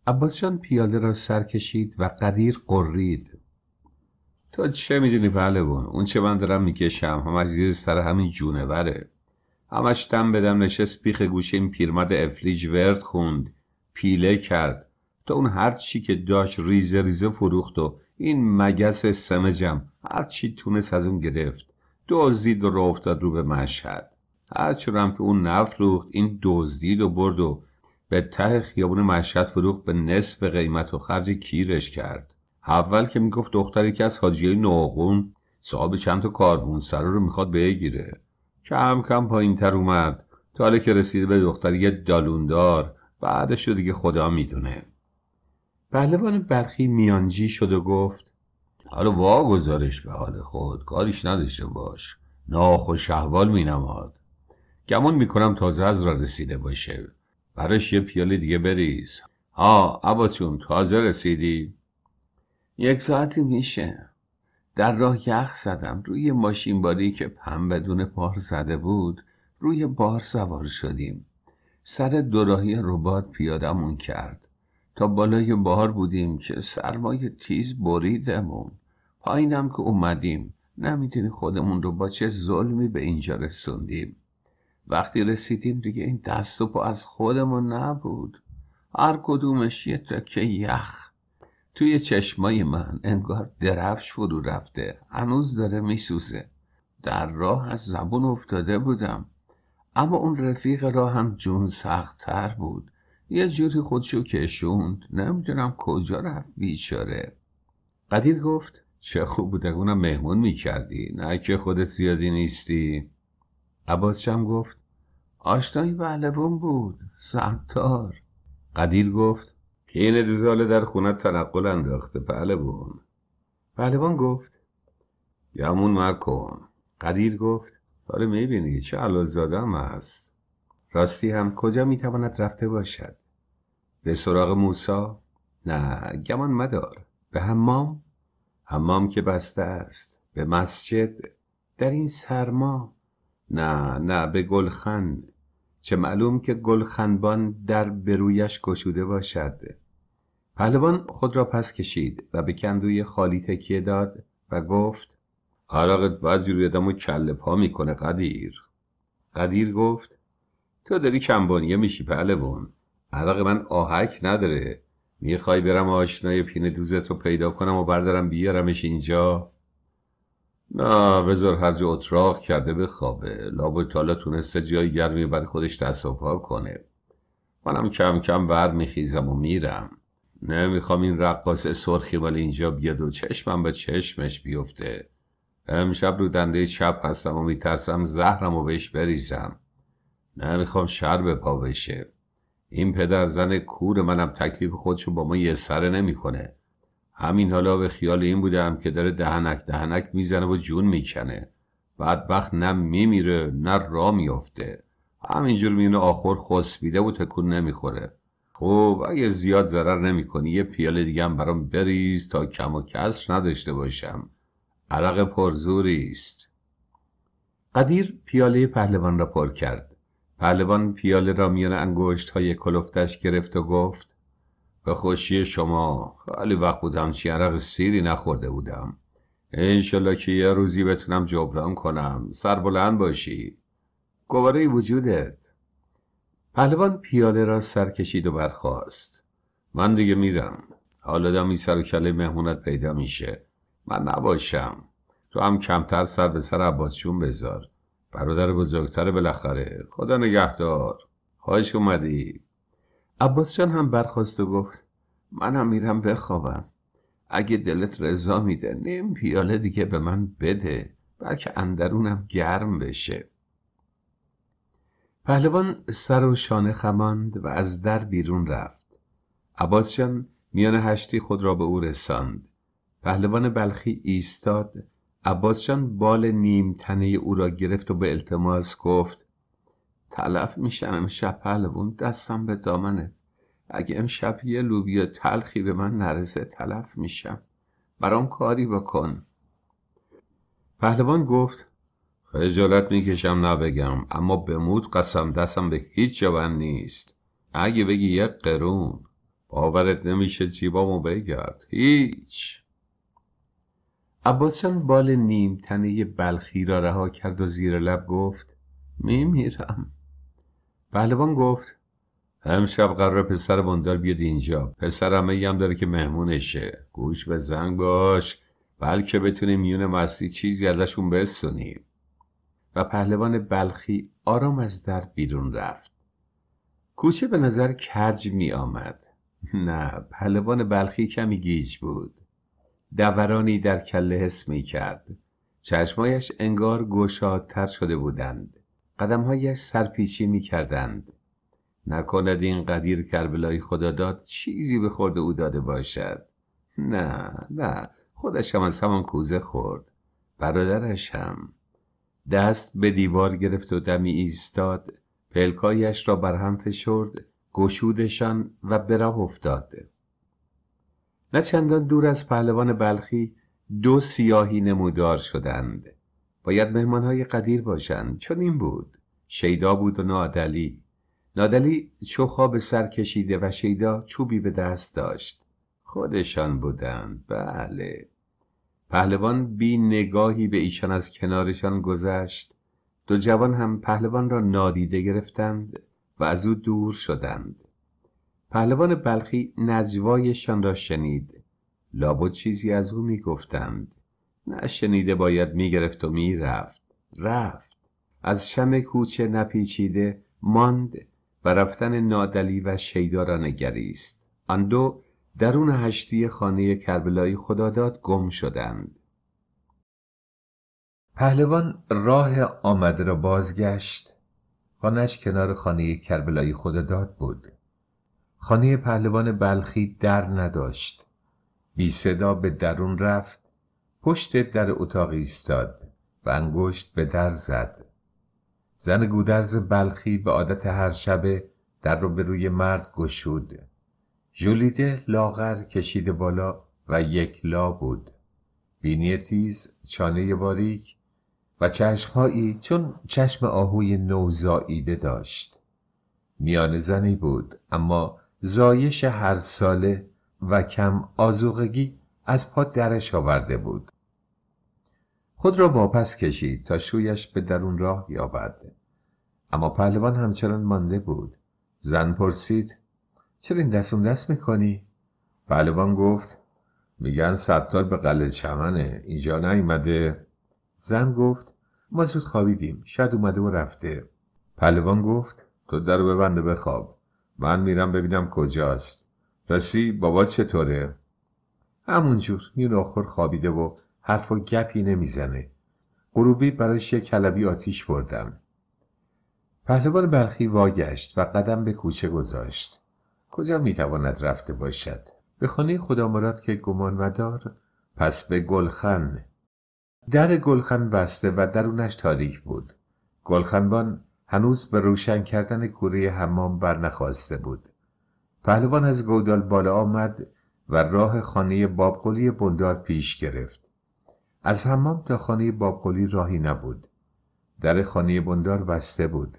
عباسشان پیاده را سر کشید و قدیر قرید تو چه میدونی پهلوان اون چه من دارم میکشم از زیر سر همین جونوره همش دم بدم نشست پیخ گوشه این پیرمد افلیج ورد خوند پیله کرد تا اون هر چی که داشت ریزه ریزه فروخت و این مگس سمجم هرچی تونست از اون گرفت دزدید و رو افتاد رو به مشهد هرچی هم که اون نفروخت این دزدید و برد و به ته خیابون مشهد فروخت به نصف قیمت و خرج کیرش کرد اول که میگفت دختری که از حاجیای نوغون صاحب چند تا کارون سر رو میخواد بگیره کم کم پایین تر اومد تا که رسیده به دختری دالوندار بعدش رو دیگه خدا میدونه پهلوان برخی میانجی شد و گفت حالا گزارش به حال خود کاریش نداشته باش ناخوش احوال می نماد گمون می کنم تازه از را رسیده باشه براش یه پیاله دیگه بریز ها عباسون تازه رسیدی؟ یک ساعتی میشه در راه یخ زدم روی ماشین باری که پم بدون پار زده بود روی بار سوار شدیم سر دوراهی ربات پیادمون کرد تا بالای بار بودیم که سرمایه تیز بریدمون پایینم که اومدیم نمیتونی خودمون رو با چه ظلمی به اینجا رسوندیم وقتی رسیدیم دیگه این دست و پا از خودمون نبود هر کدومش یه تکه یخ توی چشمای من انگار درفش فرو رفته هنوز داره میسوزه در راه از زبون افتاده بودم اما اون رفیق راه هم جون سختتر بود یه جوری خودشو کشوند نمیدونم کجا رفت بیچاره قدیر گفت چه خوب اونم مهمون میکردی نه که خودت زیادی نیستی عباسشم گفت آشنایی بهلوون بود سمتار قدیر گفت پین دوزاله در خونه تنقل انداخته پهلوان پهلوان گفت یمون مکن قدیر گفت حالا آره میبینی چه هم هست راستی هم کجا میتواند رفته باشد به سراغ موسا نه گمان مدار به حمام حمام که بسته است به مسجد در این سرما نه نه به گلخند چه معلوم که گلخنبان در برویش گشوده باشد پهلوان خود را پس کشید و به کندوی خالی تکیه داد و گفت عرقت بعد روی آدمو کله پا میکنه قدیر قدیر گفت تو داری کمبانیه میشی پهلوان بله علاقه من آهک نداره میخوای برم آشنای پین دوزت رو پیدا کنم و بردارم بیارمش اینجا نه بذار هر جا اتراق کرده بخوابه لابو تالا تونسته جای گرمی بر خودش دست کنه منم کم کم بر میخیزم و میرم نمیخوام این رقاص سرخی مال اینجا بیاد و چشمم به چشمش بیفته امشب رو دنده چپ هستم و میترسم زهرم و بهش بریزم نه شر به پا بشه این پدر زن کور منم تکلیف خودشو با ما یه سره نمیکنه همین حالا به خیال این بودم که داره دهنک دهنک میزنه و جون میکنه وقت نه میمیره نه را میافته همینجور میونه آخر خسبیده و تکون نمیخوره خب اگه زیاد ضرر نمیکنی یه پیاله دیگه هم برام بریز تا کم و کسر نداشته باشم عرق پرزوری است قدیر پیاله پهلوان را پر کرد پهلوان پیاله را میان انگشت های کلفتش گرفت و گفت به خوشی شما خیلی وقت بودم چی عرق سیری نخورده بودم انشالله که یه روزی بتونم جبران کنم سر بلند باشی گواره وجودت پهلوان پیاله را سر کشید و برخواست من دیگه میرم حالا دمی سر و کله مهمونت پیدا میشه من نباشم تو هم کمتر سر به سر عباس جون بذار برادر بزرگتر بالاخره خدا نگهدار خواهش اومدی عباس هم برخواست و گفت منم میرم بخوابم اگه دلت رضا میده نیم پیاله دیگه به من بده بلکه اندرونم گرم بشه پهلوان سر و شانه خماند و از در بیرون رفت عباس میان هشتی خود را به او رساند پهلوان بلخی ایستاد جان بال نیم تنه او را گرفت و به التماس گفت تلف میشم امشب پهلوان دستم به دامنه اگه امشب یه لوبیا تلخی به من نرسه تلف میشم برام کاری بکن پهلوان گفت خجالت میکشم نبگم اما به مود قسم دستم به هیچ جوان نیست اگه بگی یک قرون باورت نمیشه جیبامو بگرد هیچ عباسان بال نیم تنه بلخی را رها کرد و زیر لب گفت میمیرم میرم پهلوان گفت امشب قرار پسر بندار بیاد اینجا پسر همه هم داره که مهمونشه گوش به زنگ باش بلکه بتونیم میون مستی چیزی ازشون بسونیم و پهلوان بلخی آرام از در بیرون رفت کوچه به نظر کج می آمد نه پهلوان بلخی کمی گیج بود دورانی در کله حس می کرد چشمایش انگار گشادتر شده بودند قدمهایش سرپیچی می کردند نکند این قدیر کربلای خدا داد چیزی به خورد او داده باشد نه نه خودش هم از همان کوزه خورد برادرش هم دست به دیوار گرفت و دمی ایستاد پلکایش را بر هم فشرد گشودشان و به راه افتاد نه چندان دور از پهلوان بلخی دو سیاهی نمودار شدند باید های قدیر باشند چون این بود شیدا بود و نادلی نادلی چوخا به سر کشیده و شیدا چوبی به دست داشت خودشان بودند بله پهلوان بی نگاهی به ایشان از کنارشان گذشت دو جوان هم پهلوان را نادیده گرفتند و از او دور شدند پهلوان بلخی نزوایشان را شنید لابد چیزی از او میگفتند نه شنیده باید میگرفت و میرفت رفت از شم کوچه نپیچیده ماند و رفتن نادلی و شیدا را نگریست آن دو درون هشتی خانه کربلایی خداداد گم شدند پهلوان راه آمده را بازگشت خانش کنار خانه کربلایی داد بود خانه پهلوان بلخی در نداشت بی صدا به درون رفت پشت در اتاق ایستاد و انگشت به در زد زن گودرز بلخی به عادت هر شب در رو به روی مرد گشود جولیده لاغر کشیده بالا و یک لا بود بینی تیز چانه باریک و چشمهایی چون چشم آهوی نوزاییده داشت میان زنی بود اما زایش هر ساله و کم آزوغگی از پا درش آورده بود خود را واپس کشید تا شویش به درون راه یابد اما پهلوان همچنان مانده بود زن پرسید چرا این دستون دست میکنی؟ پهلوان گفت میگن ستار به قلعه چمنه اینجا نیومده زن گفت ما زود خوابیدیم شاید اومده و رفته پهلوان گفت تو در ببنده بخواب من میرم ببینم کجاست راستی بابا چطوره؟ همونجور یه ناخور خوابیده و حرف و گپی نمیزنه غروبی براش یه کلبی آتیش بردم پهلوان بلخی واگشت و قدم به کوچه گذاشت کجا میتواند رفته باشد به خانه مراد که گمان مدار پس به گلخن در گلخن بسته و درونش تاریک بود گلخنبان هنوز به روشن کردن کوره حمام برنخواسته بود پهلوان از گودال بالا آمد و راه خانه بابقلی بندار پیش گرفت از حمام تا خانه بابقلی راهی نبود در خانه بندار بسته بود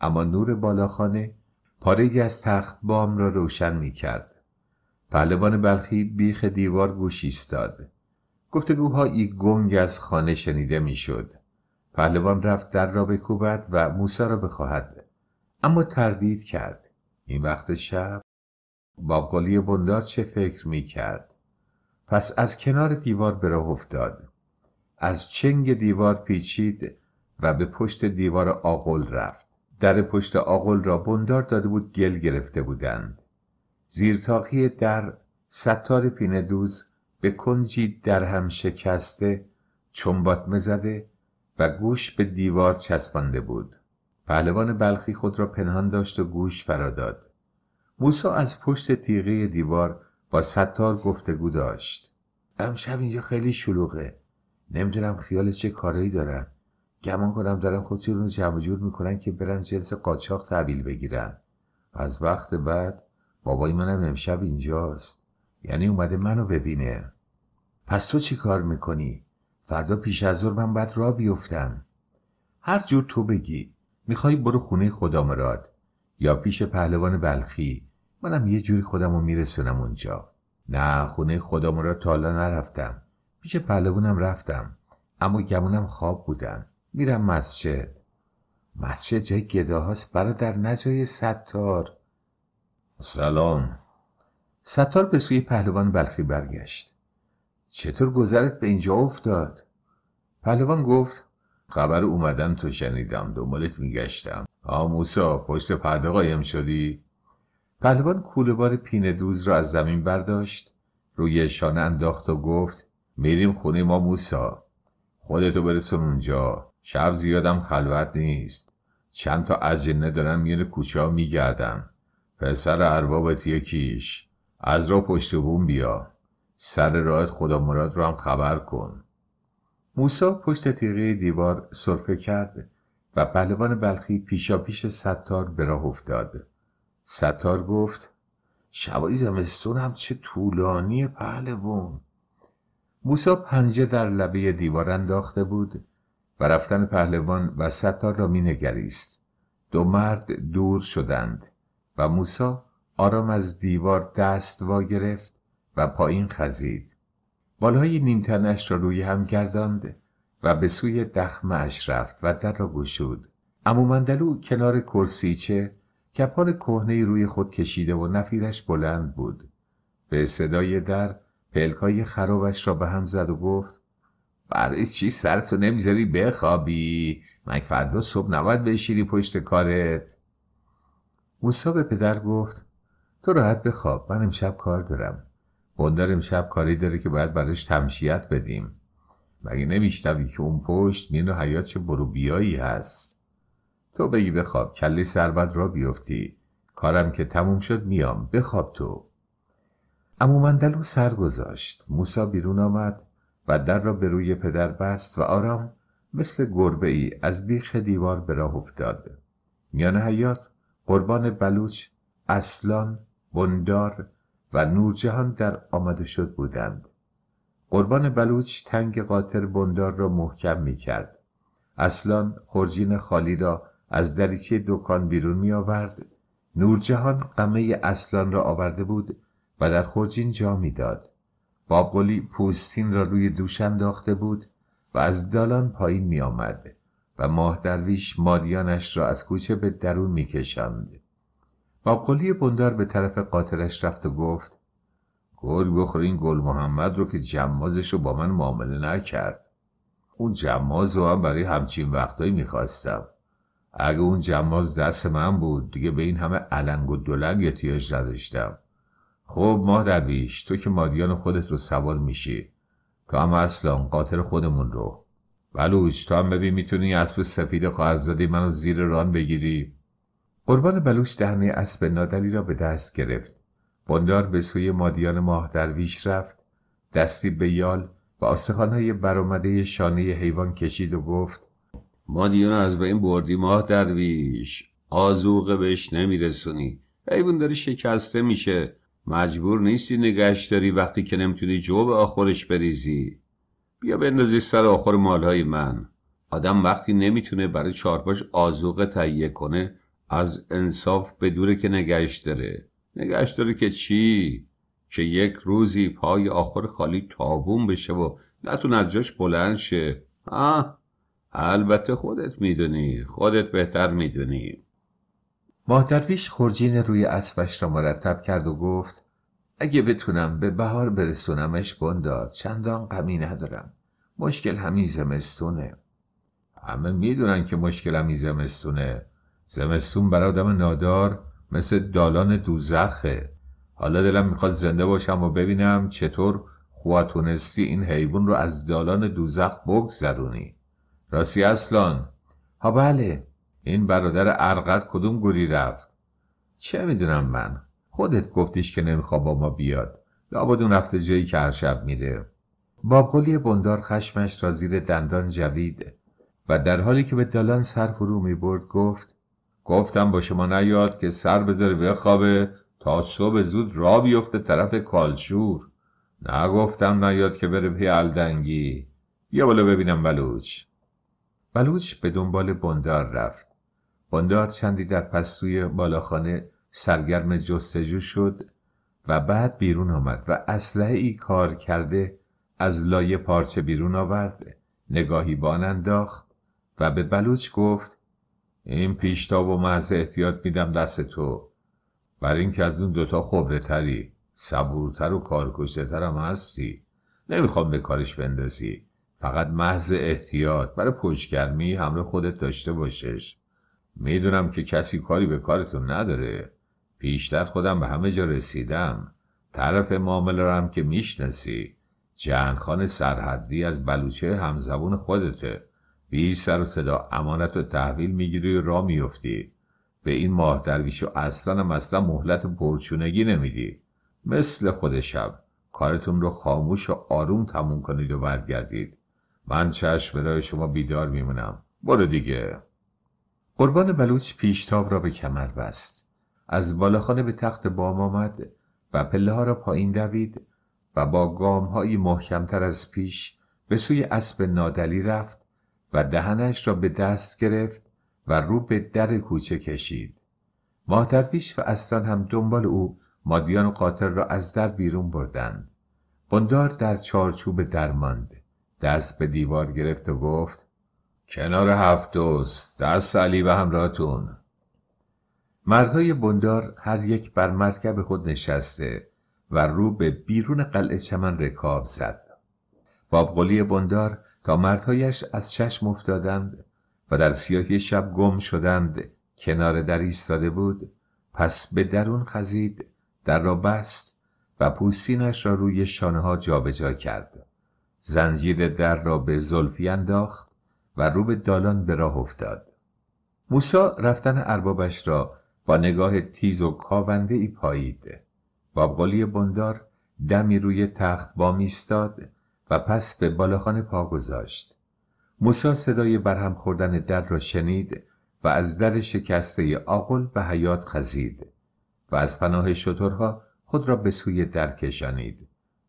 اما نور بالاخانه پاره از تخت بام را روشن می کرد پهلوان بلخی بیخ دیوار گوش ایستاد گفتگوهایی گنگ از خانه شنیده میشد. پهلوان رفت در را بکوبد و موسی را بخواهد اما تردید کرد این وقت شب قلی بندار چه فکر می کرد پس از کنار دیوار به راه افتاد از چنگ دیوار پیچید و به پشت دیوار آقل رفت در پشت آقل را بندار داده بود گل گرفته بودند زیرتاقی در ستار پیندوز به کنجی در هم شکسته چنبات زده و گوش به دیوار چسبانده بود پهلوان بلخی خود را پنهان داشت و گوش فراداد. موسا از پشت تیغه دیوار با ستار گفتگو داشت امشب اینجا خیلی شلوغه نمیدونم خیال چه کارایی دارن گمان کنم دارن خودشون رو جمع جور میکنن که برن جنس قاچاق تحویل بگیرن از وقت بعد بابای منم امشب اینجاست یعنی اومده منو ببینه پس تو چی کار میکنی؟ فردا پیش از ظهر من باید را بیفتم هر جور تو بگی میخوای برو خونه خدامراد یا پیش پهلوان بلخی منم یه جوری خودم رو میرسونم اونجا نه خونه خدامراد تا حالا نرفتم پیش پهلوانم رفتم اما گمونم خواب بودم میرم مسجد مسجد جای گداهاست برادر نجای جای ستار سلام ستار به سوی پهلوان بلخی برگشت چطور گذرت به اینجا افتاد؟ پهلوان گفت خبر اومدن تو شنیدم دنبالت میگشتم آ موسا پشت پرده قایم شدی؟ پهلوان کولبار پین دوز را از زمین برداشت روی شانه انداخت و گفت میریم خونه ما موسا خودتو برسون اونجا شب زیادم خلوت نیست چند تا اجنه دارن میان کوچه ها میگردن پسر اربابت یکیش از را پشت بوم بیا سر راهت خدا مراد رو هم خبر کن موسا پشت تیغه دیوار سرفه کرد و پهلوان بلخی پیشا پیش ستار به راه افتاد ستار گفت شبایی زمستون هم چه طولانی پهلوان موسا پنجه در لبه دیوار انداخته بود و رفتن پهلوان و ستار را مینگریست دو مرد دور شدند و موسا آرام از دیوار دست وا گرفت و پایین خزید بالهای نیمتنش را روی هم گرداند و به سوی دخمش رفت و در را گشود اما مندلو کنار کرسیچه کپان کهنه روی خود کشیده و نفیرش بلند بود به صدای در پلکای خرابش را به هم زد و گفت برای چی صرف نمیذاری بخوابی من فردا صبح نباید بشیری پشت کارت موسی به پدر گفت تو راحت بخواب من امشب کار دارم بندر امشب کاری داره که باید براش تمشیت بدیم مگه نمیشنوی که اون پشت مینو حیات چه بیایی هست تو بگی بخواب کلی سربد را بیفتی کارم که تموم شد میام بخواب تو اما مندلو سر گذاشت موسا بیرون آمد و در را به روی پدر بست و آرام مثل گربه ای از بیخ دیوار به راه افتاد میان حیات قربان بلوچ اصلان بندار و نورجهان در آمده شد بودند قربان بلوچ تنگ قاطر بندار را محکم می کرد اصلان خرجین خالی را از دریچه دکان بیرون می آورد نورجهان قمه اصلان را آورده بود و در خرجین جا می داد بابقلی پوستین را روی دوش انداخته بود و از دالان پایین می آمد و ماه درویش مادیانش را از کوچه به درون می کشند. قلی بندر به طرف قاتلش رفت و گفت گل بخور این گل محمد رو که جمازش رو با من معامله نکرد اون جماز رو هم برای همچین وقتایی میخواستم اگه اون جماز دست من بود دیگه به این همه علنگ و دلنگ احتیاج نداشتم خب ما درویش تو که مادیان خودت رو سوار میشی تو هم اصلا قاتل خودمون رو بلوچ تو هم ببین میتونی اسب سفید من منو زیر ران بگیری قربان بلوچ دهنه اسب نادری را به دست گرفت بندار به سوی مادیان ماه درویش رفت دستی به یال و آسخانهای برآمده شانه حیوان کشید و گفت مادیان از بین بردی ماه درویش آزوقه بهش نمیرسونی حیوان داری شکسته میشه مجبور نیستی نگهش داری وقتی که نمیتونی جو آخورش آخرش بریزی بیا بندازی سر آخر مالهای من آدم وقتی نمیتونه برای چارپاش آزوقه تهیه کنه از انصاف دوره که نگشت داره نگشت داره که چی؟ که یک روزی پای آخر خالی تاوون بشه و نتونه از جاش بلند شه آه البته خودت میدونی خودت بهتر میدونی درویش خورجین روی اسبش را مرتب کرد و گفت اگه بتونم به بهار برسونمش بنداد چندان غمی ندارم مشکل همی زمستونه همه میدونن که مشکل همین زمستونه زمستون برای آدم نادار مثل دالان دوزخه حالا دلم میخواد زنده باشم و ببینم چطور خواتونستی این حیوان رو از دالان دوزخ بگذرونی راسی اصلان ها بله این برادر ارقد کدوم گری رفت چه میدونم من خودت گفتیش که نمیخوا با ما بیاد لابد اون رفته جایی که هر شب با بابقلی بندار خشمش را زیر دندان جوید و در حالی که به دالان سر فرو میبرد گفت گفتم با شما نیاد که سر بذاره بخوابه تا صبح زود را بیفته طرف کالشور نگفتم نیاد که بره پی الدنگی یا بالا ببینم بلوچ بلوچ به دنبال بندار رفت بندار چندی در پس سوی بالاخانه سرگرم جستجو شد و بعد بیرون آمد و اسلحه ای کار کرده از لایه پارچه بیرون آورد نگاهی بان انداخت و به بلوچ گفت این پیشتاب و محض احتیاط میدم دست تو برای اینکه از اون دوتا خبره تری صبورتر و کارکشتر ترم هستی نمیخوام به کارش بندازی فقط محض احتیاط برای پشگرمی همراه خودت داشته باشش میدونم که کسی کاری به کارتون نداره پیشتر خودم به همه جا رسیدم طرف معامله رو هم که میشناسی جهنخان سرحدی از بلوچه همزبون خودته بی سر و صدا امانت و تحویل میگیری و را میفتی به این ماه درویش و اصلا اصلا مهلت پرچونگی نمیدی مثل خود شب کارتون رو خاموش و آروم تموم کنید و برگردید من چشم برای شما بیدار میمونم برو دیگه قربان بلوچ پیشتاب را به کمر بست از بالاخانه به تخت بام آمد و پله ها را پایین دوید و با گام هایی محکمتر از پیش به سوی اسب نادلی رفت و دهنش را به دست گرفت و رو به در کوچه کشید ماهترویش و اصلا هم دنبال او مادیان و قاتل را از در بیرون بردند بندار در چارچوب در ماند دست به دیوار گرفت و گفت کنار هفت دوز دست علی و همراهتون مردهای بندار هر یک بر مرکب خود نشسته و رو به بیرون قلعه چمن رکاب زد بابقلی بندار مردهایش از چشم افتادند و در سیاهی شب گم شدند کنار در ایستاده بود پس به درون خزید در را بست و پوسینش را روی شانه ها جابجا کرد زنجیر در را به زلفی انداخت و رو به دالان به راه افتاد موسا رفتن اربابش را با نگاه تیز و کاونده ای پایید بابقالی بندار دمی روی تخت با میستاد و پس به بالاخانه پا گذاشت موسا صدای برهم خوردن در را شنید و از در شکسته آقل به حیات خزید و از پناه شترها خود را به سوی در کشانید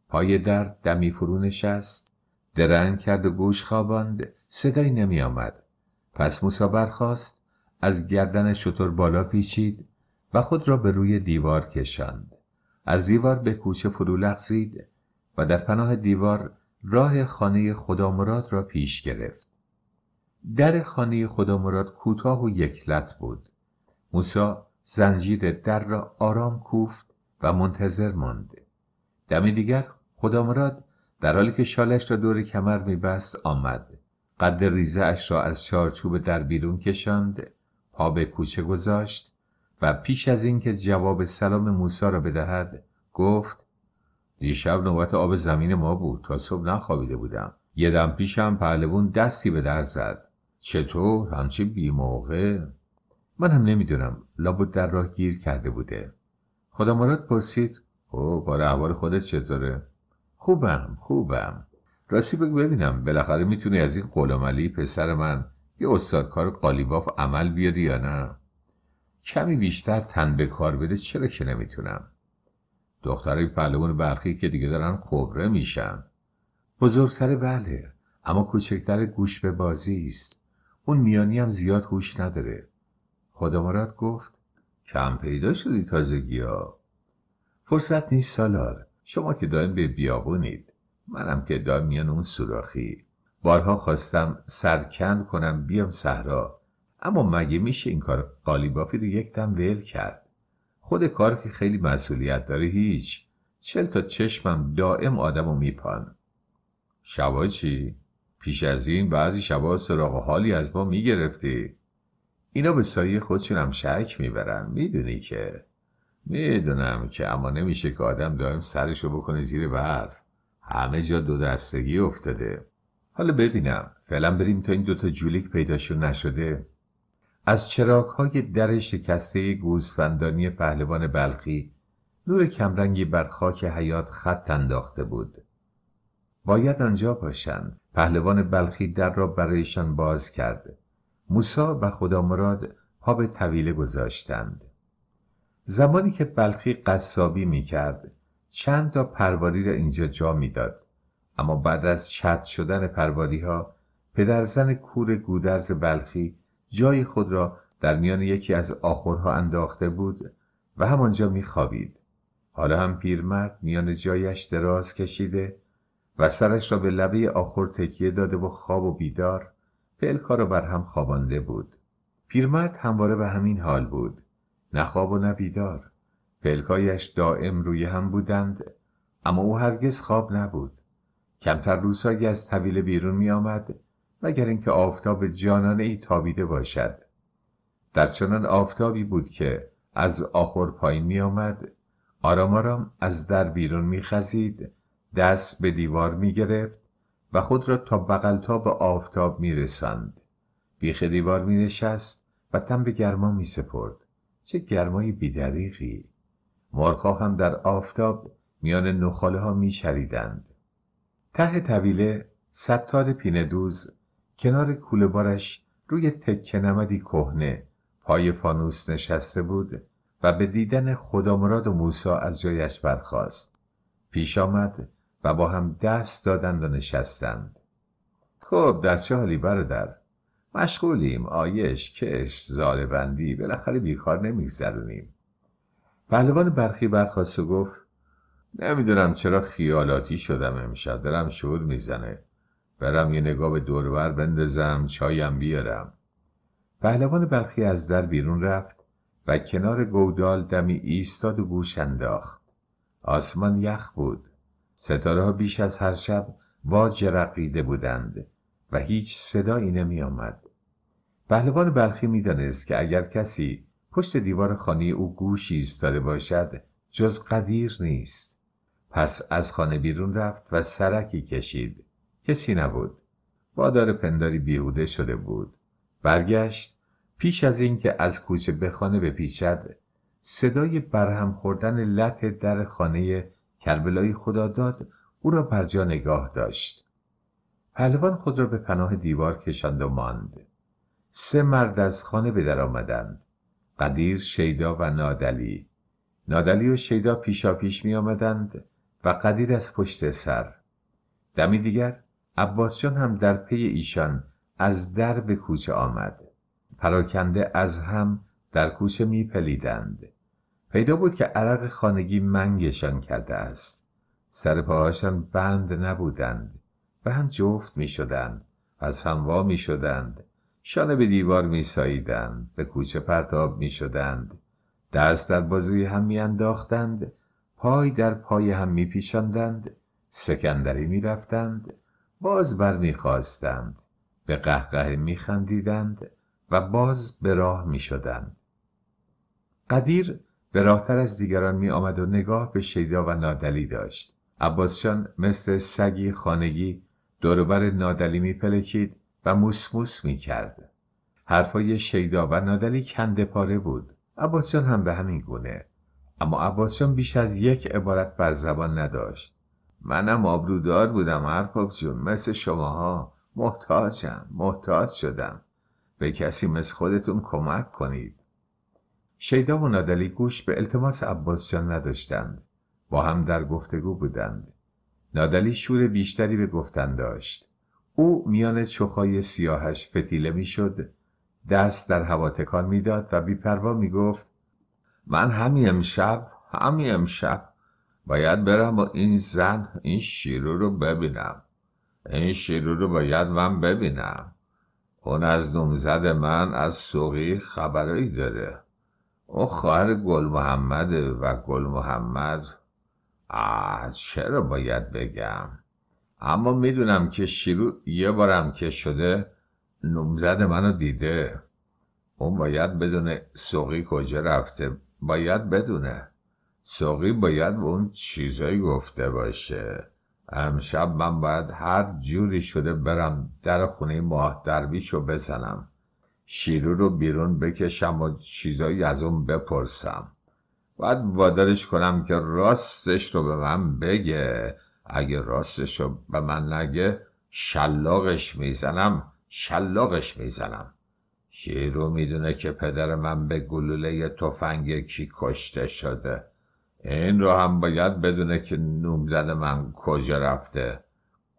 پای در دمی فرو نشست درنگ کرد و گوش خواباند صدایی نمی آمد پس موسا برخواست از گردن شتر بالا پیچید و خود را به روی دیوار کشاند از دیوار به کوچه فرو لغزید و در پناه دیوار راه خانه خدامراد را پیش گرفت در خانه خدامراد کوتاه و یکلت بود موسا زنجیر در را آرام کوفت و منتظر ماند دم دیگر خدامراد در حالی که شالش را دور کمر میبست آمد قد ریزه اش را از چارچوب در بیرون کشاند پا به کوچه گذاشت و پیش از اینکه جواب سلام موسا را بدهد گفت دیشب نوبت آب زمین ما بود تا صبح نخوابیده بودم یه دم پیشم پهلوون دستی به در زد چطور همچی بی موقع من هم نمیدونم لابد در راه گیر کرده بوده خدا مراد پرسید او خب، بار احوال خودت چطوره خوبم خوبم راستی بگو ببینم بالاخره میتونی از این قولاملی پسر من یه استادکار قالیباف عمل بیاری یا نه کمی بیشتر تن به کار بده چرا که نمیتونم دختره پهلوان برخی که دیگه دارن خبره میشن بزرگتره بله اما کوچکتر گوش به بازی است اون میانی هم زیاد هوش نداره خدا گفت کم پیدا شدی تازگی ها فرصت نیست سالار شما که دائم به بیابونید منم که دائم میان اون سوراخی بارها خواستم سرکند کنم بیام صحرا اما مگه میشه این کار بافی رو یک دم ول کرد خود کار که خیلی مسئولیت داره هیچ چل تا چشمم دائم آدم رو میپان. شبا چی؟ پیش از این بعضی شبا سراغ حالی از ما میگرفتی اینا به سایه خودشون هم شک میبرن میدونی که میدونم که اما نمیشه که آدم دائم سرش رو بکنه زیر برف همه جا دو دستگی افتاده حالا ببینم فعلا بریم تا این دوتا جولیک پیداشون نشده از های در شکسته گوسفندانی پهلوان بلخی نور کمرنگی بر خاک حیات خط انداخته بود باید آنجا باشند پهلوان بلخی در را برایشان باز کرد موسا و خدامراد پا به طویله گذاشتند زمانی که بلخی قصابی می کرد چند تا پرواری را اینجا جا میداد اما بعد از چت شدن پرواری ها پدرزن کور گودرز بلخی جای خود را در میان یکی از آخرها انداخته بود و همانجا میخوابید حالا هم پیرمرد میان جایش دراز کشیده و سرش را به لبه آخر تکیه داده و خواب و بیدار پلکا را بر هم خوابانده بود پیرمرد همواره به همین حال بود نه خواب و نه بیدار پلکایش دائم روی هم بودند اما او هرگز خواب نبود کمتر روزهایی از طویل بیرون می مگر اینکه آفتاب جانانه ای تابیده باشد در چنان آفتابی بود که از آخر پایین می آمد آرام آرام از در بیرون می خزید دست به دیوار می گرفت و خود را تا بغل تا به آفتاب می رسند بیخ دیوار می نشست و تن به گرما می سپرد چه گرمای بیدریقی مرخا هم در آفتاب میان نخاله ها می شریدند ته طویله ستار پیندوز کنار کوله بارش روی تکه نمدی کهنه پای فانوس نشسته بود و به دیدن خدامراد و موسی از جایش برخاست. پیش آمد و با هم دست دادند و نشستند. خب در چه حالی برادر؟ مشغولیم آیش کش زالبندی بندی بالاخره بیکار نمیگذرونیم پهلوان برخی برخواست و گفت نمیدونم چرا خیالاتی شدم امشب دلم شور میزنه برم یه نگاه به دورور بندازم چایم بیارم پهلوان بلخی از در بیرون رفت و کنار گودال دمی ایستاد و گوش انداخت آسمان یخ بود ستاره ها بیش از هر شب باج رقیده بودند و هیچ صدایی نمی آمد پهلوان بلخی دانست که اگر کسی پشت دیوار خانه او گوشی ایستاده باشد جز قدیر نیست پس از خانه بیرون رفت و سرکی کشید کسی نبود وادار پنداری بیهوده شده بود برگشت پیش از اینکه از کوچه به خانه بپیچد صدای برهم خوردن لط در خانه کربلای داد او را بر جا نگاه داشت پهلوان خود را به پناه دیوار کشاند و ماند سه مرد از خانه به در آمدند قدیر شیدا و نادلی نادلی و شیدا پیشاپیش می آمدند و قدیر از پشت سر دمی دیگر عباسیان هم در پی ایشان از در به کوچه آمد پراکنده از هم در کوچه می پلیدند پیدا بود که عرق خانگی منگشان کرده است سر پاهاشان بند نبودند و هم جفت می شدند از هم وا می شدند شانه به دیوار می ساییدند به کوچه پرتاب می شدند دست در بازوی هم می انداختند پای در پای هم می پیشندند سکندری می رفتند باز برمیخواستند به قهقهه میخندیدند و باز به راه میشدند قدیر به راهتر از دیگران می آمد و نگاه به شیدا و نادلی داشت عباسشان مثل سگی خانگی دوربر نادلی می و موسموس میکرد. کرد حرفای شیدا و نادلی کنده پاره بود عباسشان هم به همین گونه اما عباسشان بیش از یک عبارت بر زبان نداشت منم آبرودار بودم هر جون مثل شماها محتاجم محتاج شدم به کسی مثل خودتون کمک کنید شیدا و نادلی گوش به التماس عباس جان نداشتند با هم در گفتگو بودند نادلی شور بیشتری به گفتن داشت او میان چخای سیاهش فتیله میشد دست در هوا تکان میداد و بیپروا میگفت من همین امشب همین امشب باید برم با این زن این شیرو رو ببینم این شیرو رو باید من ببینم اون از نومزد من از سوقی خبرایی داره او خواهر گل محمد و گل محمد آه چرا باید بگم اما میدونم که شیرو یه بارم که شده نومزد منو دیده اون باید بدونه سوقی کجا رفته باید بدونه ساقی باید به اون چیزایی گفته باشه امشب من باید هر جوری شده برم در خونه ماه درویش رو بزنم شیرو رو بیرون بکشم و چیزایی از اون بپرسم باید وادرش کنم که راستش رو به من بگه اگه راستش رو به من نگه شلاقش میزنم شلاقش میزنم شیرو میدونه که پدر من به گلوله تفنگ کی کشته شده این رو هم باید بدونه که نومزد من کجا رفته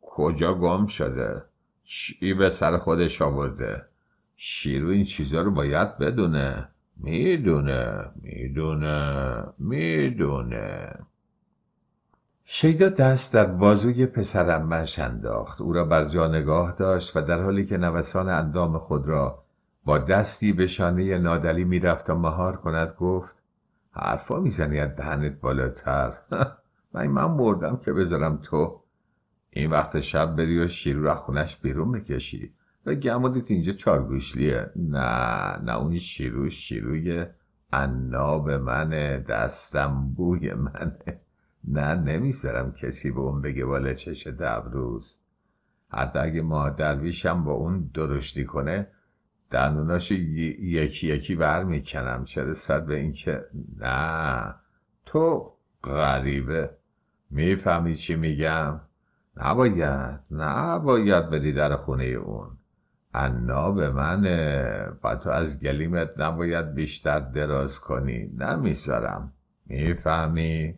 کجا گم شده چی به سر خودش آورده شیرو این چیزا رو باید بدونه میدونه میدونه میدونه شیدا دست در بازوی پسر امش انداخت او را بر جا نگاه داشت و در حالی که نوسان اندام خود را با دستی به شانه نادلی میرفت تا مهار کند گفت حرفا میزنی از دهنت بالاتر من من مردم که بذارم تو این وقت شب بری و شیر را خونش بیرون بکشی و گمادت اینجا چارگوشلیه نه نه اون شیرو شیروی اناب منه دستم بوی منه نه نمیذارم کسی به اون بگه والا چش دبروست حتی اگه ما درویشم با اون درشتی کنه دندوناشو یکی یکی بر میکنم چه صد به اینکه نه تو غریبه میفهمی چی میگم نباید نباید بری در خونه اون انا به منه و تو از گلیمت نباید بیشتر دراز کنی نمیذارم میفهمی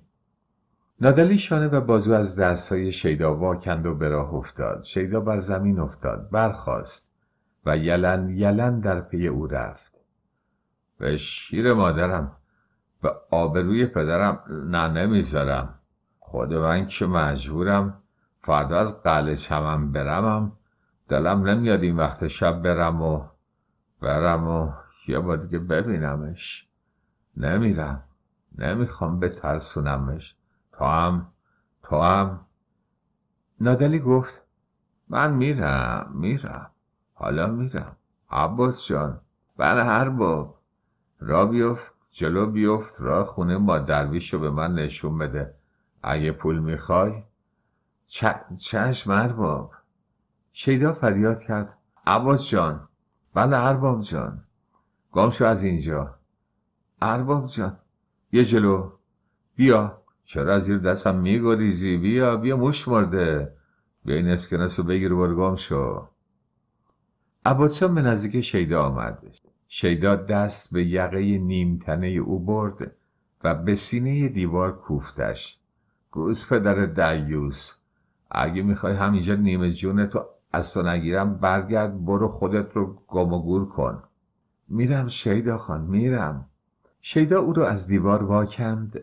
نادلی شانه و بازو از های شیدا واکند و به راه افتاد شیدا بر زمین افتاد برخاست و یلن یلن در پی او رفت به شیر مادرم و آبروی پدرم نه نمیذارم خود من که مجبورم فردا از قلعه چمن برمم دلم نمیاد این وقت شب برم و برم و یه بار دیگه ببینمش نمیرم نمیخوام ترسونمش تو هم تو هم نادلی گفت من میرم میرم حالا میرم عباس جان بله هر باب را بیفت جلو بیفت را خونه ما درویش رو به من نشون بده اگه پول میخوای چ... مرباب با؟ شیدا فریاد کرد عباس جان بله ارباب جان گام شو از اینجا ارباب جان یه جلو بیا چرا زیر دستم میگریزی بیا بیا موش مرده بیا این اسکناس رو بگیر گام شو عباسیان به نزدیک شیدا آمد شیدا دست به یقه تنه او برد و به سینه دیوار کوفتش گوز پدر دیوس اگه میخوای همینجا نیمه جون تو از تو نگیرم برگرد برو خودت رو گم کن میرم شیدا خان میرم شیدا او رو از دیوار واکند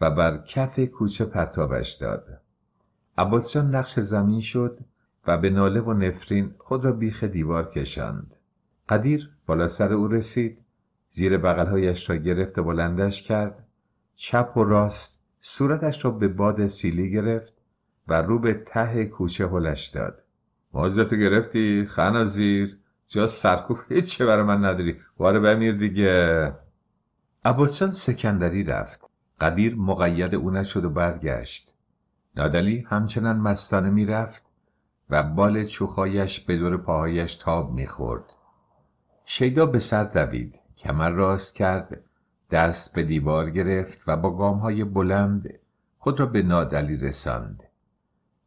و بر کف کوچه پرتابش داد عباسیان نقش زمین شد و به ناله و نفرین خود را بیخ دیوار کشاند قدیر بالا سر او رسید زیر بغلهایش را گرفت و بلندش کرد چپ و راست صورتش را به باد سیلی گرفت و رو به ته کوچه هلش داد مازدتو گرفتی زیر؟ جا سرکوف هیچ چه برای من نداری واره بمیر دیگه عباسجان سکندری رفت قدیر مقید او نشد و برگشت نادلی همچنان مستانه میرفت و بال چوخایش به دور پاهایش تاب میخورد شیدا به سر دوید کمر راست کرد دست به دیوار گرفت و با گامهای بلند خود را به نادلی رساند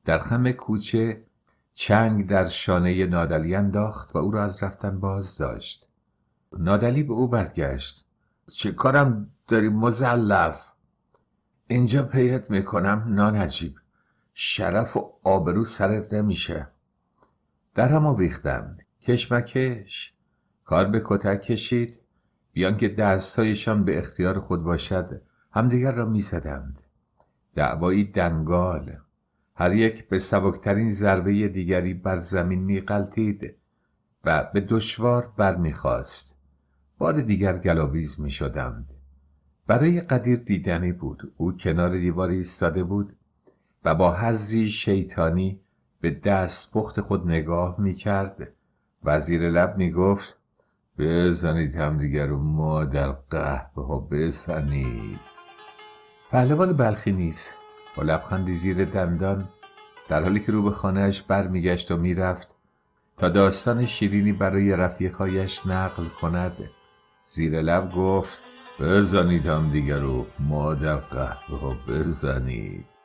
در خم کوچه چنگ در شانه نادلی انداخت و او را از رفتن باز داشت نادلی به او برگشت چه کارم داری مزلف اینجا پیت میکنم نان شرف و آبرو سرت نمیشه در هم کش کشمکش کار به کتک کشید بیان که دستایشان به اختیار خود باشد همدیگر را میزدند دعوایی دنگال هر یک به سبکترین ضربه دیگری بر زمین میقلتید و به دشوار برمیخواست بار دیگر گلاویز میشدند برای قدیر دیدنی بود او کنار دیواری ایستاده بود و با حزی شیطانی به دست پخت خود نگاه می کرد و زیر لب می گفت بزنید همدیگر رو ما در قهبه ها بزنید پهلوان بلخی نیست با لبخندی زیر دندان در حالی که رو به می گشت و میرفت تا داستان شیرینی برای رفیقهایش نقل کند زیر لب گفت بزنید هم دیگر رو ما در قهبه ها بزنید